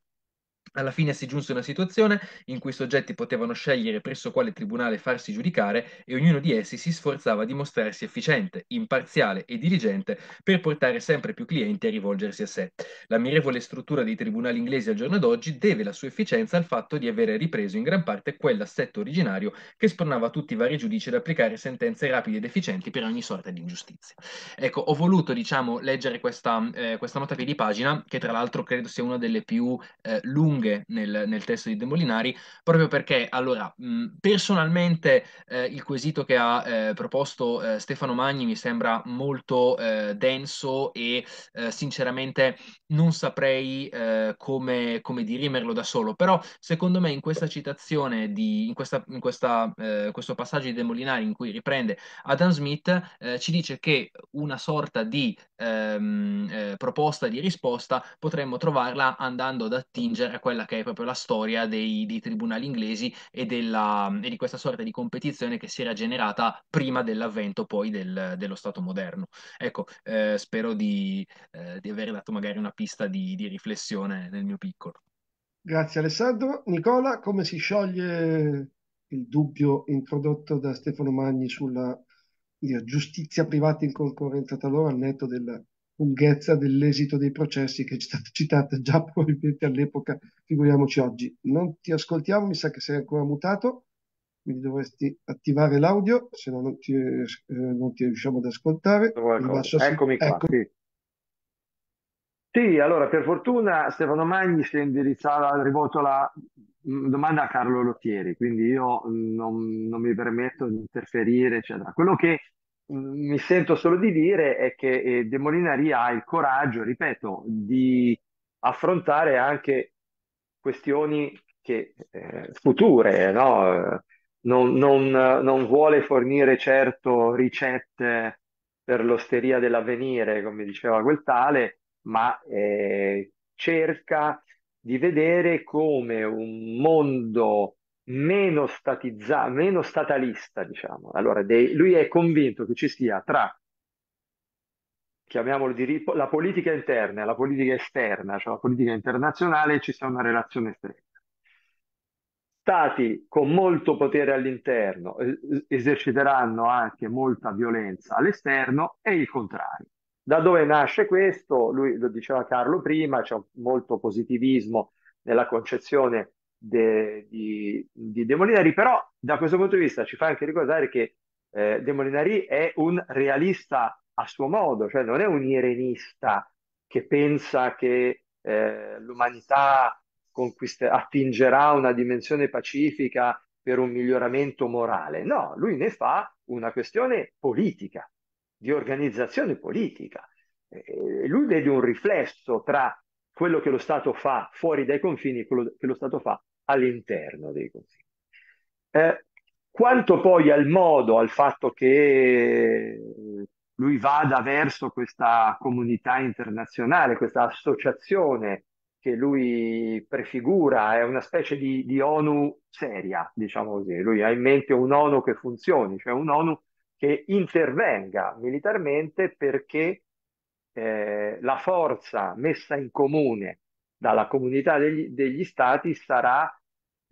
S2: Alla fine si giunse a una situazione in cui i soggetti potevano scegliere presso quale tribunale farsi giudicare e ognuno di essi si sforzava di mostrarsi efficiente, imparziale e diligente per portare sempre più clienti a rivolgersi a sé. La struttura dei tribunali inglesi al giorno d'oggi deve la sua efficienza al fatto di avere ripreso in gran parte quell'assetto originario che spronava tutti i vari giudici ad applicare sentenze rapide ed efficienti per ogni sorta di ingiustizia. Ecco, ho voluto, diciamo, leggere questa, eh, questa nota piedi pagina, che tra l'altro credo sia una delle più eh, lunghe lunghe nel, nel testo di De Molinari, proprio perché, allora, personalmente eh, il quesito che ha eh, proposto eh, Stefano Magni mi sembra molto eh, denso e eh, sinceramente non saprei eh, come, come, dirimerlo da solo, però secondo me in questa citazione, di, in, questa, in questa, questo passaggio di De Molinari in cui riprende Adam Smith, ci dice che una sorta di ehm, proposta di risposta potremmo trovarla andando ad attingere a quella quella che è proprio la storia dei, dei tribunali inglesi e, della, e, di questa sorta di competizione che si era generata prima dell'avvento poi del, dello Stato moderno. Ecco, eh, spero di, eh, di, aver dato magari una pista di, di riflessione nel mio piccolo.
S1: Grazie Alessandro. Nicola, come si scioglie il dubbio introdotto da Stefano Magni sulla giustizia privata in concorrenza talora al netto della lunghezza dell'esito dei processi che è stata *laughs* citata già probabilmente all'epoca, figuriamoci oggi. Non ti ascoltiamo, mi sa che sei ancora mutato, quindi dovresti attivare l'audio, se no non ti, eh, non ti riusciamo ad ascoltare. Basso, Eccomi qua. Ecco.
S3: Sì. sì. allora per fortuna Stefano Magni si è indirizzava ha rivolto la mm, domanda a Carlo Lottieri, quindi io mm, non, non mi permetto di interferire, eccetera. Quello che mi sento solo di dire è che eh, De Molinari ha il coraggio, ripeto, di affrontare anche questioni che, eh, future, no? non, non, non, vuole fornire certo ricette per l'osteria dell'avvenire, come diceva quel tale, ma eh, cerca di vedere come un mondo meno statizzato, meno statalista, diciamo. Allora, dei, lui è convinto che ci sia tra, chiamiamolo di, la politica interna e la politica esterna, cioè la politica internazionale, ci sia una relazione stretta. Stati con molto potere all'interno eserciteranno anche molta violenza all'esterno e il contrario. Da dove nasce questo? Lui lo diceva Carlo prima, c'è molto positivismo nella concezione de, di, di, De Molinari, però da questo punto di vista ci fa anche ricordare che eh, De Molinari è un realista a suo modo, cioè non è un irenista che pensa che eh, l'umanità attingerà una dimensione pacifica per un miglioramento morale. No, lui ne fa una questione politica, di organizzazione politica. Eh, lui vede un riflesso tra quello che lo Stato fa fuori dai confini e quello che lo Stato fa all'interno dei consigli. Eh, quanto poi al modo, al fatto che lui vada verso questa comunità internazionale, questa associazione che lui prefigura, è una specie di, di ONU seria, diciamo così. Lui ha in mente un ONU che funzioni, cioè un ONU che intervenga militarmente perché eh, la forza messa in comune dalla comunità degli, degli stati sarà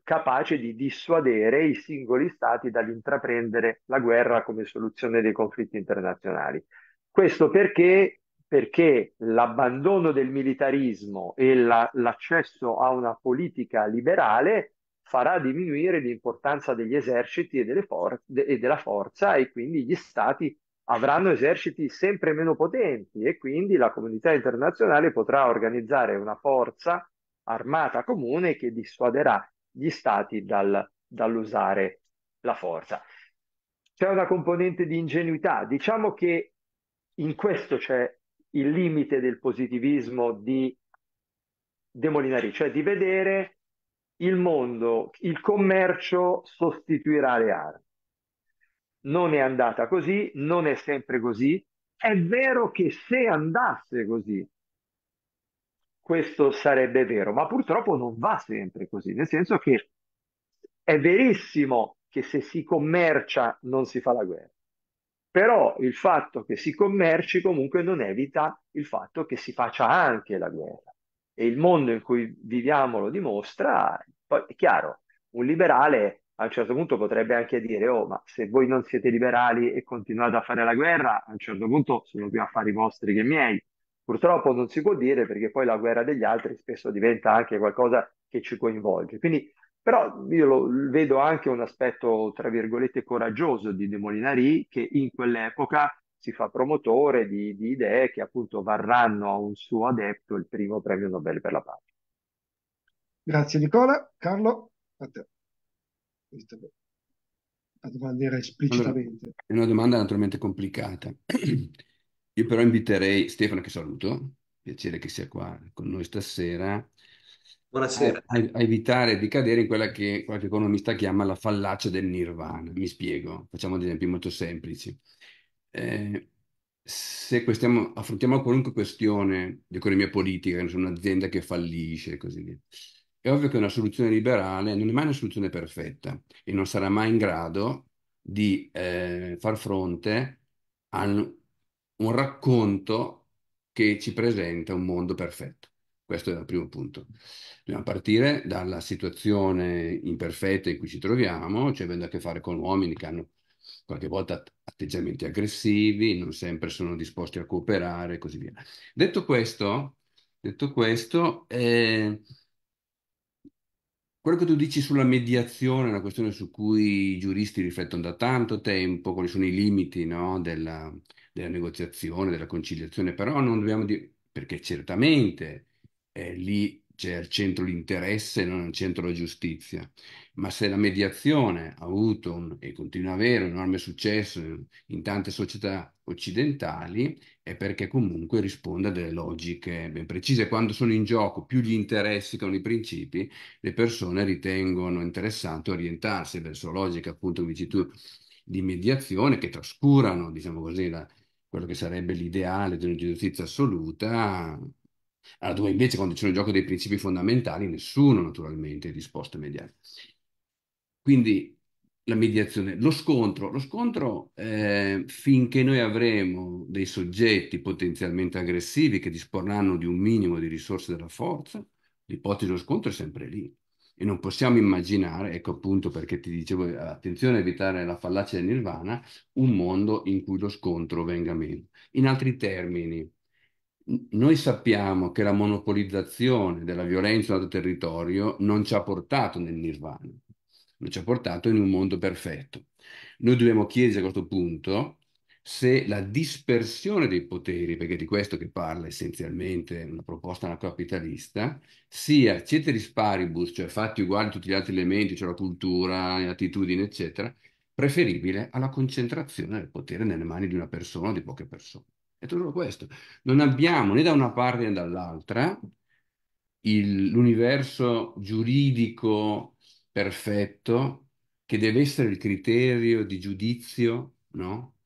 S3: capace di dissuadere i singoli stati dall'intraprendere la guerra come soluzione dei conflitti internazionali. Questo perché, perché l'abbandono del militarismo e la, l'accesso a una politica liberale farà diminuire l'importanza degli eserciti e, for- e della forza e quindi gli stati avranno eserciti sempre meno potenti e quindi la comunità internazionale potrà organizzare una forza armata comune che dissuaderà gli stati dal, dall'usare la forza. C'è una componente di ingenuità, diciamo che in questo c'è il limite del positivismo di De Molinari, cioè di vedere il mondo, il commercio sostituirà le armi non è andata così, non è sempre così. È vero che se andasse così, questo sarebbe vero, ma purtroppo non va sempre così, nel senso che è verissimo che se si commercia non si fa la guerra, però il fatto che si commerci comunque non evita il fatto che si faccia anche la guerra. E il mondo in cui viviamo lo dimostra, poi è chiaro, un liberale a un certo punto potrebbe anche dire, oh, ma se voi non siete liberali e continuate a fare la guerra, a un certo punto sono più affari vostri che miei. Purtroppo non si può dire perché poi la guerra degli altri spesso diventa anche qualcosa che ci coinvolge. Quindi, però io lo, vedo anche un aspetto, tra virgolette, coraggioso di De Molinari che in quell'epoca si fa promotore di, di idee che appunto varranno a un suo adepto il primo premio Nobel per la pace.
S1: Grazie Nicola. Carlo, a te. Questo va a dire esplicitamente. Allora,
S4: è una domanda naturalmente complicata. *clears throat* Io però inviterei Stefano, che saluto, piacere che sia qua con noi stasera, Buonasera. A, a, evitare di cadere in quella che qualche economista chiama la fallacia del nirvana. Mi spiego, facciamo degli esempi molto semplici. Eh, se affrontiamo qualunque questione di economia politica, non un'azienda che fallisce e così via, è ovvio che una soluzione liberale non è mai una soluzione perfetta e non sarà mai in grado di eh, far fronte a un racconto che ci presenta un mondo perfetto. Questo è il primo punto. Dobbiamo partire dalla situazione imperfetta in cui ci troviamo, cioè avendo a che fare con uomini che hanno qualche volta atteggiamenti aggressivi, non sempre sono disposti a cooperare e così via. Detto questo, detto questo eh, quello che tu dici sulla mediazione è una questione su cui i giuristi riflettono da tanto tempo, quali sono i limiti, no, della, della negoziazione, della conciliazione, però non dobbiamo dire, perché certamente eh, lì c'è al centro l'interesse, non al centro la giustizia, ma se la mediazione ha avuto un, e continua ad avere un enorme successo in, in tante società occidentali, è perché comunque risponde a delle logiche ben precise. Quando sono in gioco più gli interessi che non i principi, le persone ritengono interessante orientarsi verso logiche, appunto, come dici tu, di mediazione che trascurano, diciamo così, la, quello che sarebbe l'ideale di una giustizia assoluta, allora, dove invece quando c'è un gioco dei principi fondamentali nessuno naturalmente è disposto a mediare. Quindi la mediazione, lo scontro, lo scontro eh, finché noi avremo dei soggetti potenzialmente aggressivi che disporranno di un minimo di risorse della forza, l'ipotesi dello scontro è sempre lì e non possiamo immaginare, ecco appunto perché ti dicevo, attenzione a evitare la fallacia del nirvana, un mondo in cui lo scontro venga meno. In altri termini, noi sappiamo che la monopolizzazione della violenza dal territorio non ci ha portato nel nirvana non ci ha portato in un mondo perfetto. Noi dobbiamo chiederci a questo punto se la dispersione dei poteri, perché di questo che parla essenzialmente una proposta anarcocapitalista, sia ceteris paribus, cioè fatti uguali tutti gli altri elementi, cioè la cultura, l'attitudine, eccetera, preferibile alla concentrazione del potere nelle mani di una persona o di poche persone. È tutto questo. Non abbiamo né da una parte né dall'altra l'universo giuridico perfetto che deve essere il criterio di giudizio no?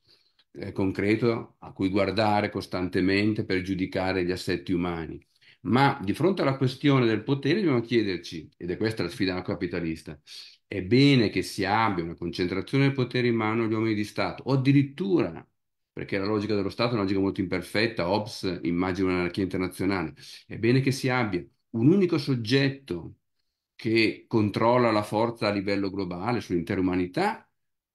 S4: eh, concreto a cui guardare costantemente per giudicare gli assetti umani. Ma di fronte alla questione del potere dobbiamo chiederci, ed è questa la sfida capitalista, è bene che si abbia una concentrazione del potere in mano agli uomini di Stato, o addirittura, perché la logica dello Stato è una logica molto imperfetta, Hobbes immagina un'anarchia internazionale, è bene che si abbia un unico soggetto che controlla la forza a livello globale sull'intera umanità,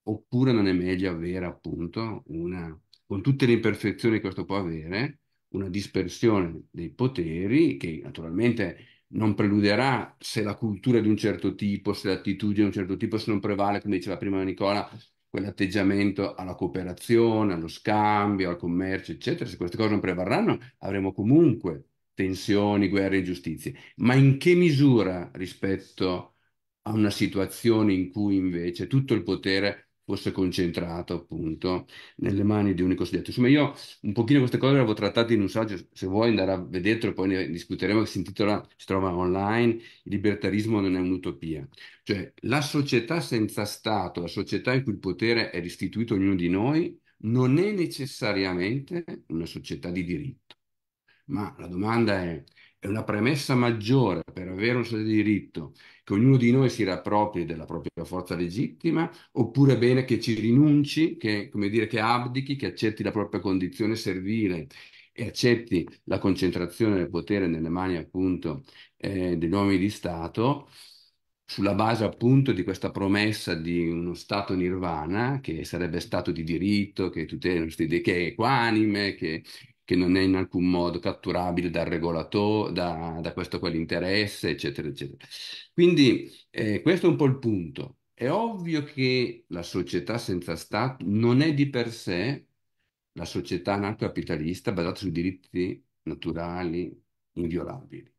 S4: oppure non è meglio avere appunto una, con tutte le imperfezioni che questo può avere, una dispersione dei poteri che naturalmente non preluderà se la cultura è di un certo tipo, se l'attitudine è di un certo tipo, se non prevale, come diceva prima Nicola, quell'atteggiamento alla cooperazione, allo scambio, al commercio, eccetera. Se queste cose non prevarranno, avremo comunque tensioni, guerre, ingiustizie, ma in che misura rispetto a una situazione in cui invece tutto il potere fosse concentrato appunto nelle mani di un unico soggetto. Insomma, io un pochino queste cose le avevo trattate in un saggio, se vuoi andare a vederlo poi ne discuteremo, che si intitola, si trova online, il libertarismo non è un'utopia. Cioè, la società senza Stato, la società in cui il potere è restituito a ognuno di noi, non è necessariamente una società di diritto ma la domanda è, è una premessa maggiore per avere un Stato di diritto che ognuno di noi si riappropri della propria forza legittima, oppure è bene che ci rinunci, che, come dire, che abdichi, che accetti la propria condizione servile e accetti la concentrazione del potere nelle mani appunto eh, degli uomini di Stato sulla base appunto di questa promessa di uno Stato nirvana, che sarebbe Stato di diritto, che tutela le nostre idee, che è equanime, che che non è in alcun modo catturabile dal regolatore, da, da questo quell'interesse, eccetera, eccetera. Quindi eh, questo è un po' il punto. È ovvio che la società senza Stato non è di per sé la società anarcho-capitalista basata sui diritti naturali inviolabili.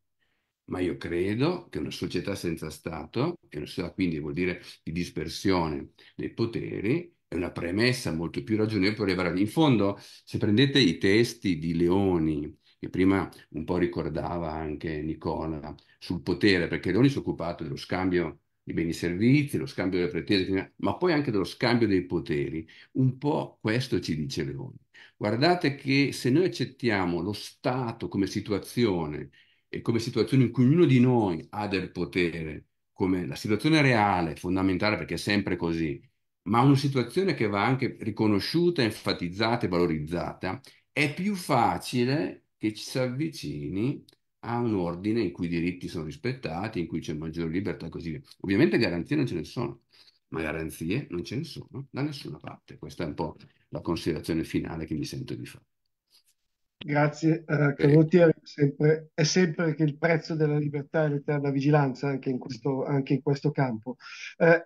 S4: Ma io credo che una società senza Stato, che non sia quindi vuol dire di dispersione dei poteri, è una premessa molto più ragionevole per arrivare in fondo. Se prendete i testi di Leoni, che prima un po' ricordava anche Nicola, sul potere, perché Leoni si è occupato dello scambio di beni e servizi, dello scambio delle pretese, ma poi anche dello scambio dei poteri. Un po' questo ci dice Leoni. Guardate che se noi accettiamo lo Stato come situazione e come situazione in cui ognuno di noi ha del potere, come la situazione reale, fondamentale perché è sempre così, ma una situazione che va anche riconosciuta, enfatizzata e valorizzata, è più facile che ci si avvicini a un ordine in cui i diritti sono rispettati, in cui c'è maggiore libertà e così via. Ovviamente garanzie non ce ne sono, ma garanzie non ce ne sono da nessuna parte. Questa è un po' la considerazione finale che mi sento di fare.
S1: Grazie eh, Cavotieri, sempre, è sempre che il prezzo della libertà e l'eterna vigilanza anche in questo, anche in questo campo. Eh,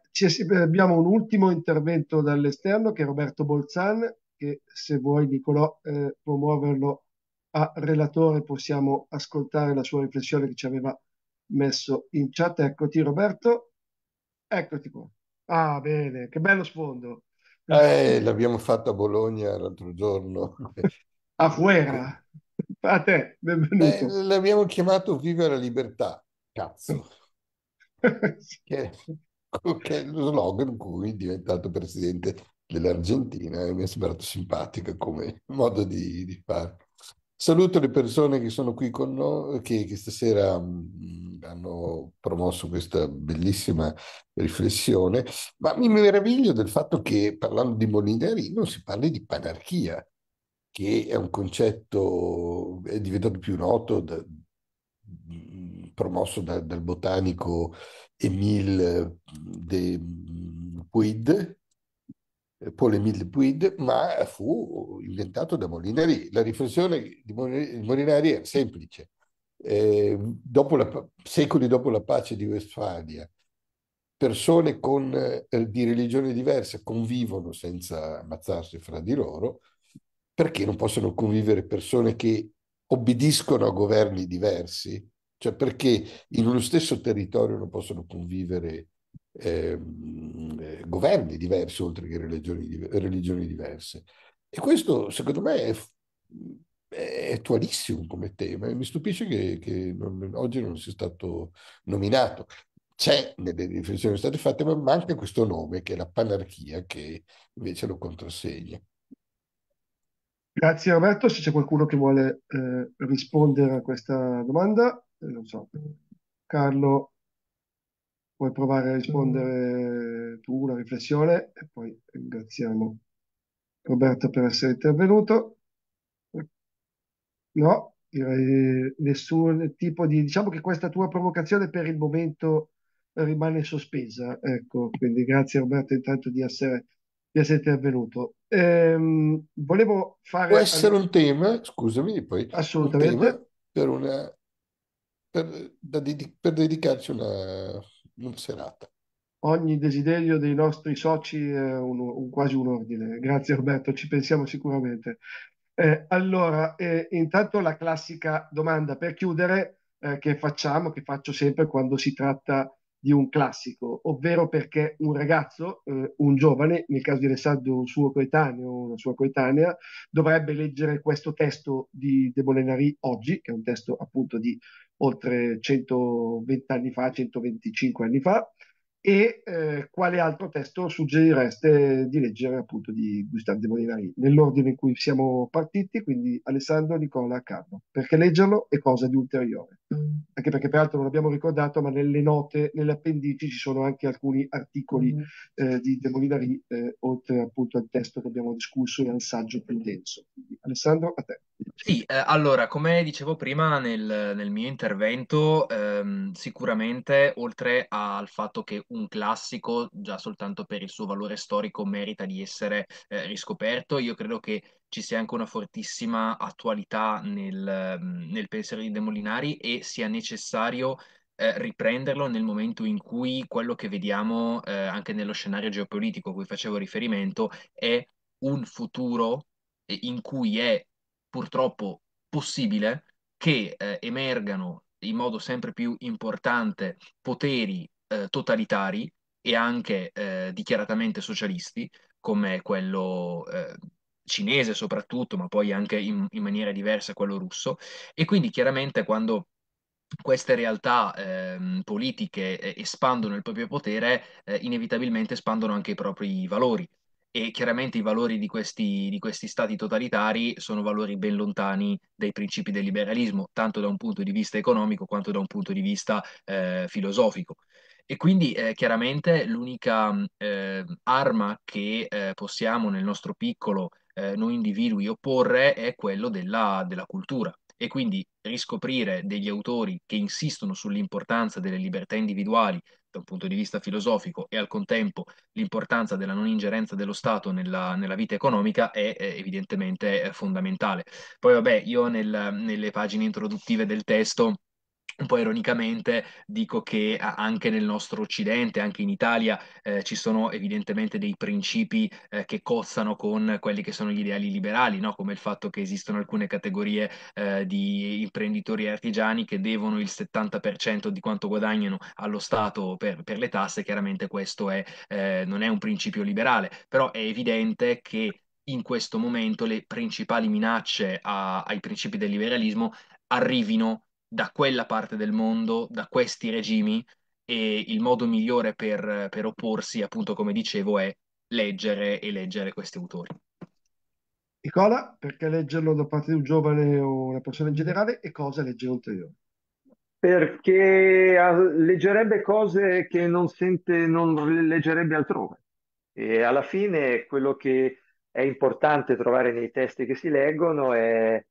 S1: abbiamo un ultimo intervento dall'esterno che è Roberto Bolzan, che se vuoi Nicolò eh, promuoverlo a relatore possiamo ascoltare la sua riflessione che ci aveva messo in chat. Eccoti Roberto, eccoti qua. Ah bene, che bello
S7: sfondo. Eh, l'abbiamo fatto a Bologna l'altro giorno, *laughs* Afuera, *laughs* a te, benvenuto. Eh, l'abbiamo chiamato Viva la libertà, cazzo. *laughs* che, è lo slogan cui è diventato presidente dell'Argentina e mi è sembrato simpatico come modo di, di, fare. Saluto le persone che sono qui con noi, che, che stasera mh, mm, hanno promosso questa bellissima riflessione, ma mi meraviglio del fatto che parlando di Molinari non si parli di panarchia che è un concetto, è diventato più noto, da, promosso da, dal botanico Emile de Puid eh, Paul Emile Puyd, ma fu inventato da Molinari. La riflessione di Molinari era semplice. Eh, dopo la, secoli dopo la pace di Westfalia, persone con, eh, di religione diversa convivono senza ammazzarsi fra di loro, perché non possono convivere persone che obbediscono a governi diversi? Cioè perché in uno stesso territorio non possono convivere ehm, eh, governi diversi oltre che religioni, religioni, diverse? E questo secondo me è, è attualissimo come tema e mi stupisce che, che non, oggi non sia stato nominato c'è nelle riflessioni che sono state fatte, ma manca questo nome che è la panarchia che invece lo contrassegna.
S1: Grazie Roberto, se c'è qualcuno che vuole eh, rispondere a questa domanda, eh, non so, Carlo, puoi provare a rispondere tu una riflessione e poi ringraziamo Roberto per essere intervenuto. No, direi nessun tipo di... diciamo che questa tua provocazione per il momento rimane sospesa, ecco, quindi grazie Roberto intanto di essere
S7: di essere intervenuto. Ehm, volevo fare... Può essere un tema, scusami, poi... Assolutamente. Un tema per una... Per, dedic- per dedicarci una, una serata ogni desiderio dei nostri soci è
S1: un, un, quasi un ordine. Grazie Roberto, ci pensiamo sicuramente. Eh, allora, eh, intanto la classica domanda per chiudere eh, che facciamo, che faccio sempre quando si tratta di un classico, ovvero perché un ragazzo, eh, un giovane, nel caso di Alessandro un suo coetaneo o una sua coetanea, dovrebbe leggere questo testo di De Molinari oggi, che è un testo appunto di oltre 120 anni fa, 125 anni fa, e eh, quale altro testo suggerireste di leggere appunto di Gustave de Molinari nell'ordine in cui siamo partiti, quindi Alessandro, Nicola, Carlo? Perché leggerlo è cosa di ulteriore. Anche perché peraltro non abbiamo ricordato, ma nelle note, nelle appendici ci sono anche alcuni articoli mm. eh, di de Molinari, eh, oltre appunto al testo che abbiamo discusso e al saggio più denso. Quindi, Alessandro, a te.
S2: Sì, eh, allora, come dicevo prima nel, nel mio intervento, ehm, sicuramente oltre al fatto che un classico già soltanto per il suo valore storico merita di essere eh, riscoperto. Io credo che ci sia anche una fortissima attualità nel, mm, nel pensiero di De Molinari e sia necessario eh, riprenderlo nel momento in cui quello che vediamo eh, anche nello scenario geopolitico a cui facevo riferimento è un futuro eh, in cui è purtroppo possibile che eh, emergano in modo sempre più importante poteri eh, totalitari e anche eh, dichiaratamente socialisti, come quello eh, cinese soprattutto, ma poi anche in, in, maniera diversa quello russo. E quindi chiaramente quando queste realtà ehm, eh, politiche espandono il proprio potere, eh, inevitabilmente espandono anche i propri valori. E chiaramente i valori di questi, di questi stati totalitari sono valori ben lontani dai principi del liberalismo, tanto da un punto di vista economico quanto da un punto di vista eh, filosofico. E quindi eh, chiaramente l'unica eh, arma che eh, possiamo nel nostro piccolo eh, noi individui opporre è quello della, della cultura e quindi riscoprire degli autori che insistono sull'importanza delle libertà individuali da un punto di vista filosofico e al contempo l'importanza della non ingerenza dello Stato nella, nella vita economica è, è evidentemente eh, fondamentale. Poi vabbè, io nel, nelle pagine introduttive del testo un po' ironicamente dico che anche nel nostro Occidente, anche in Italia, eh, ci sono evidentemente dei principi eh, che cozzano con quelli che sono gli ideali liberali, no? come il fatto che esistono alcune categorie eh, di imprenditori e artigiani che devono il 70% di quanto guadagnano allo Stato per, per le tasse. Chiaramente questo è, eh, non è un principio liberale, però è evidente che in questo momento le principali minacce a, ai principi del liberalismo arrivino da quella parte del mondo, da questi regimi e il modo migliore per, per opporsi, appunto come dicevo, è leggere e leggere questi autori.
S1: Nicola, perché leggerlo da parte di un giovane
S3: o una persona in
S1: generale e cosa leggere ulteriore?
S3: Perché ah, leggerebbe cose che non sente, non leggerebbe altrove. E alla fine quello che è importante trovare nei testi che si leggono è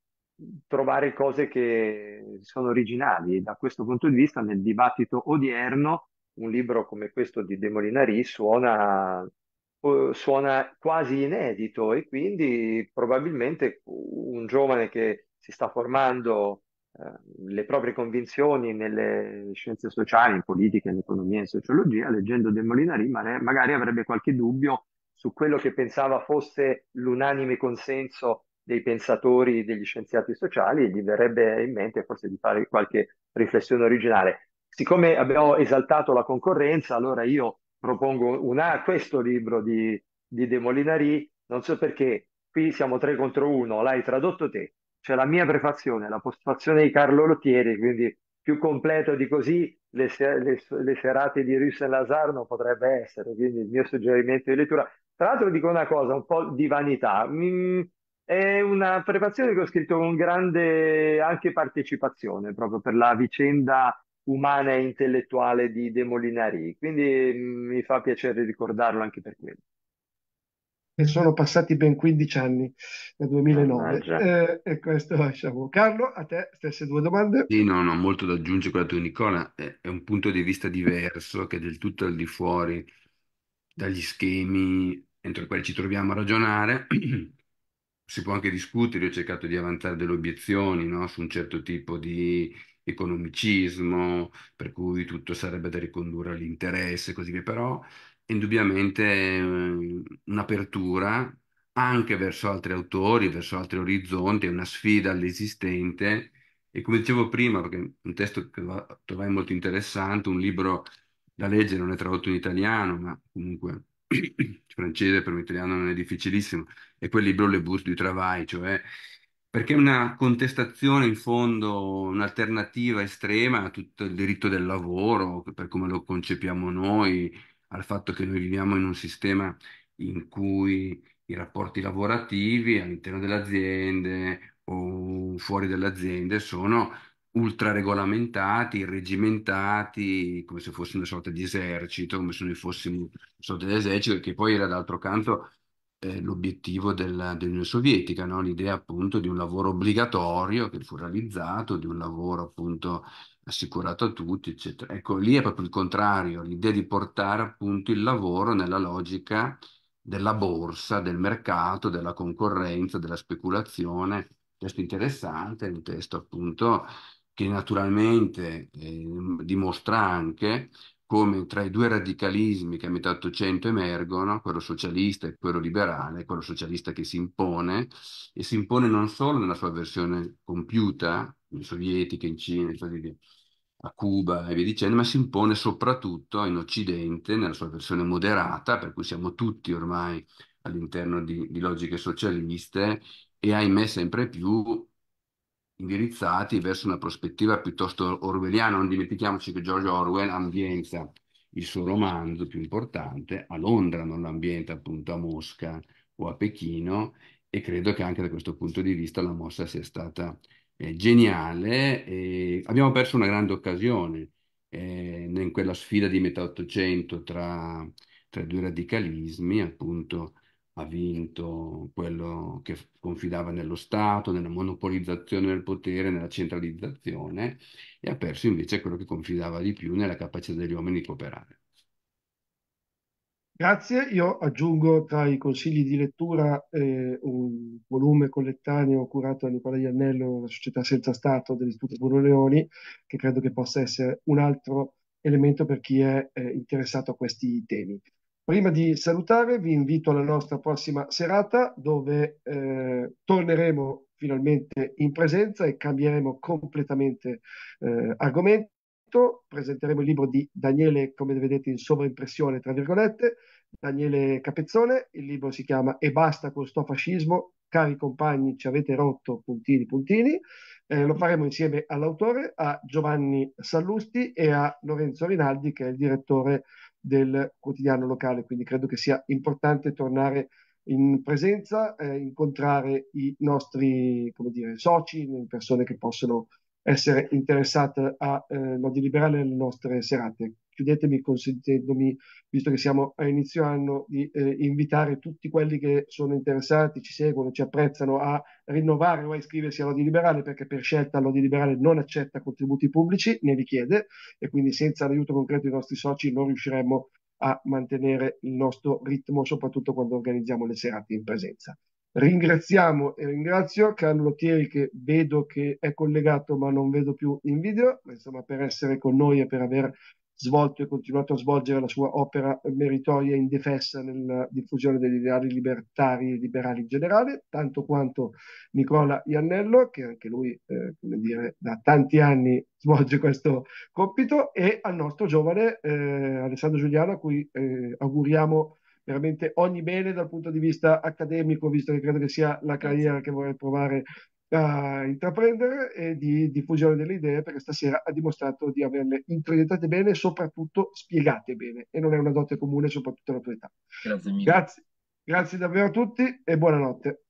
S3: trovare cose che sono originali. Da questo punto di vista, nel dibattito odierno, un libro come questo di De Molinari suona, eh, suona quasi inedito e quindi probabilmente un giovane che si sta formando eh, le proprie convinzioni nelle scienze sociali, in politica, in economia e in sociologia, leggendo De Molinari magari avrebbe qualche dubbio su quello che pensava fosse l'unanime consenso dei pensatori, degli scienziati sociali, e gli verrebbe in mente forse di fare qualche riflessione originale. Siccome abbiamo esaltato la concorrenza, allora io propongo una, ah, questo libro di, di De Molinari, non so perché, qui siamo tre contro uno, l'hai tradotto te, c'è la mia prefazione, la postfazione di Carlo Lottieri, quindi più completo di così le, le, le serate di Russell Lazar non potrebbe essere, quindi il mio suggerimento di lettura. Tra l'altro dico una cosa, un po' di vanità, mi, mm, è una preparazione che ho scritto con grande anche partecipazione, proprio per la vicenda umana e intellettuale di De Molinari, quindi mm, mi fa piacere ricordarlo anche per quello.
S1: E sono passati ben 15 anni dal 2009 ah, eh, e questo lasciamo. Carlo, a te stesse due domande.
S4: Sì, no, non ho molto da aggiungere quella tua Nicola, è, è un punto di vista diverso che è del tutto al di fuori dagli schemi entro i quali ci troviamo a ragionare si può anche discutere, ho cercato di avanzare delle obiezioni no, su un certo tipo di economicismo, per cui tutto sarebbe da ricondurre all'interesse e così via, però indubbiamente eh, un'apertura anche verso altri autori, verso altri orizzonti, è una sfida all'esistente e come dicevo prima, perché un testo che trovai molto interessante, un libro da leggere, non è tradotto in italiano, ma comunque *clears throat* francese per un italiano non è difficilissimo, è quel libro Le Bourse du Travail, cioè perché è una contestazione in fondo, un'alternativa estrema a tutto il diritto del lavoro, per come lo concepiamo noi, al fatto che noi viviamo in un sistema in cui i rapporti lavorativi all'interno delle aziende o fuori dalle aziende sono ultraregolamentati, irregimentati, come se fosse una sorta di esercito, come se noi fossimo una sorta di esercito, che poi era d'altro canto eh, l'obiettivo della, dell'Unione Sovietica, no? l'idea appunto di un lavoro obbligatorio che fu realizzato, di un lavoro appunto assicurato a tutti, eccetera. Ecco, lì è proprio il contrario, l'idea di portare appunto il lavoro nella logica della borsa, del mercato, della concorrenza, della speculazione. Un testo interessante, un testo appunto che naturalmente eh, dimostra anche come tra i due radicalismi che a metà Ottocento emergono, quello socialista e quello liberale, quello socialista che si impone, e si impone non solo nella sua versione compiuta, in sovietica, in Cina, a Cuba e via dicendo, ma si impone soprattutto in Occidente, nella sua versione moderata, per cui siamo tutti ormai all'interno di, di logiche socialiste e ahimè sempre più indirizzati verso una prospettiva piuttosto orwelliana. Non dimentichiamoci che George Orwell ambienta il suo romanzo più importante a Londra, non l'ambienta appunto a Mosca o a Pechino e credo che anche da questo punto di vista la mossa sia stata eh, geniale. E abbiamo perso una grande occasione eh, in quella sfida di metà Ottocento tra, tra due radicalismi, appunto ha vinto quello che confidava nello Stato, nella monopolizzazione del potere, nella centralizzazione e ha perso invece quello che confidava di più nella capacità degli uomini di cooperare.
S1: Grazie, io aggiungo tra i consigli di lettura eh, un volume collettaneo curato da Nicola Iannello, la società senza Stato dell'Istituto Bruno Leoni, che credo che possa essere un altro elemento per chi è eh, interessato a questi temi. Prima di salutare vi invito alla nostra prossima serata dove eh, torneremo finalmente in presenza e cambieremo completamente eh, argomento. Presenteremo il libro di Daniele, come vedete in sovraimpressione, tra virgolette, Daniele Capezzone. Il libro si chiama E basta con sto fascismo, cari compagni, ci avete rotto, puntini, puntini. Eh, lo faremo insieme all'autore, a Giovanni Sallusti e a Lorenzo Rinaldi, che è il direttore del quotidiano locale, quindi credo che sia importante tornare in presenza, eh, incontrare i nostri dire, soci, persone che possono essere interessate a eh, no, deliberare le nostre serate chiudetemi consentendomi, visto che siamo a inizio anno, di eh, invitare tutti quelli che sono interessati, ci seguono, ci apprezzano a rinnovare o a iscriversi all'Odi Liberale, perché per scelta Lodi Liberale non accetta contributi pubblici, ne richiede, e quindi senza l'aiuto concreto dei nostri soci non riusciremmo a mantenere il nostro ritmo, soprattutto quando organizziamo le serate in presenza. Ringraziamo e ringrazio Carlo Lottieri che vedo che è collegato ma non vedo più in video, insomma per essere con noi e per aver svolto e continuato a svolgere la sua opera meritoria e indefessa nella diffusione degli ideali libertari e liberali in generale, tanto quanto Nicola Iannello, che anche lui, eh, come dire, da tanti anni svolge questo compito, e al nostro giovane eh, Alessandro Giuliano, a cui eh, auguriamo veramente ogni bene dal punto di vista accademico, visto che credo che sia la carriera che vorrei provare da intraprendere e di diffusione delle idee perché stasera ha dimostrato di averle interpretate bene e soprattutto spiegate bene e non è una dote comune soprattutto alla tua età. Grazie mille. Grazie, grazie davvero a tutti e buonanotte.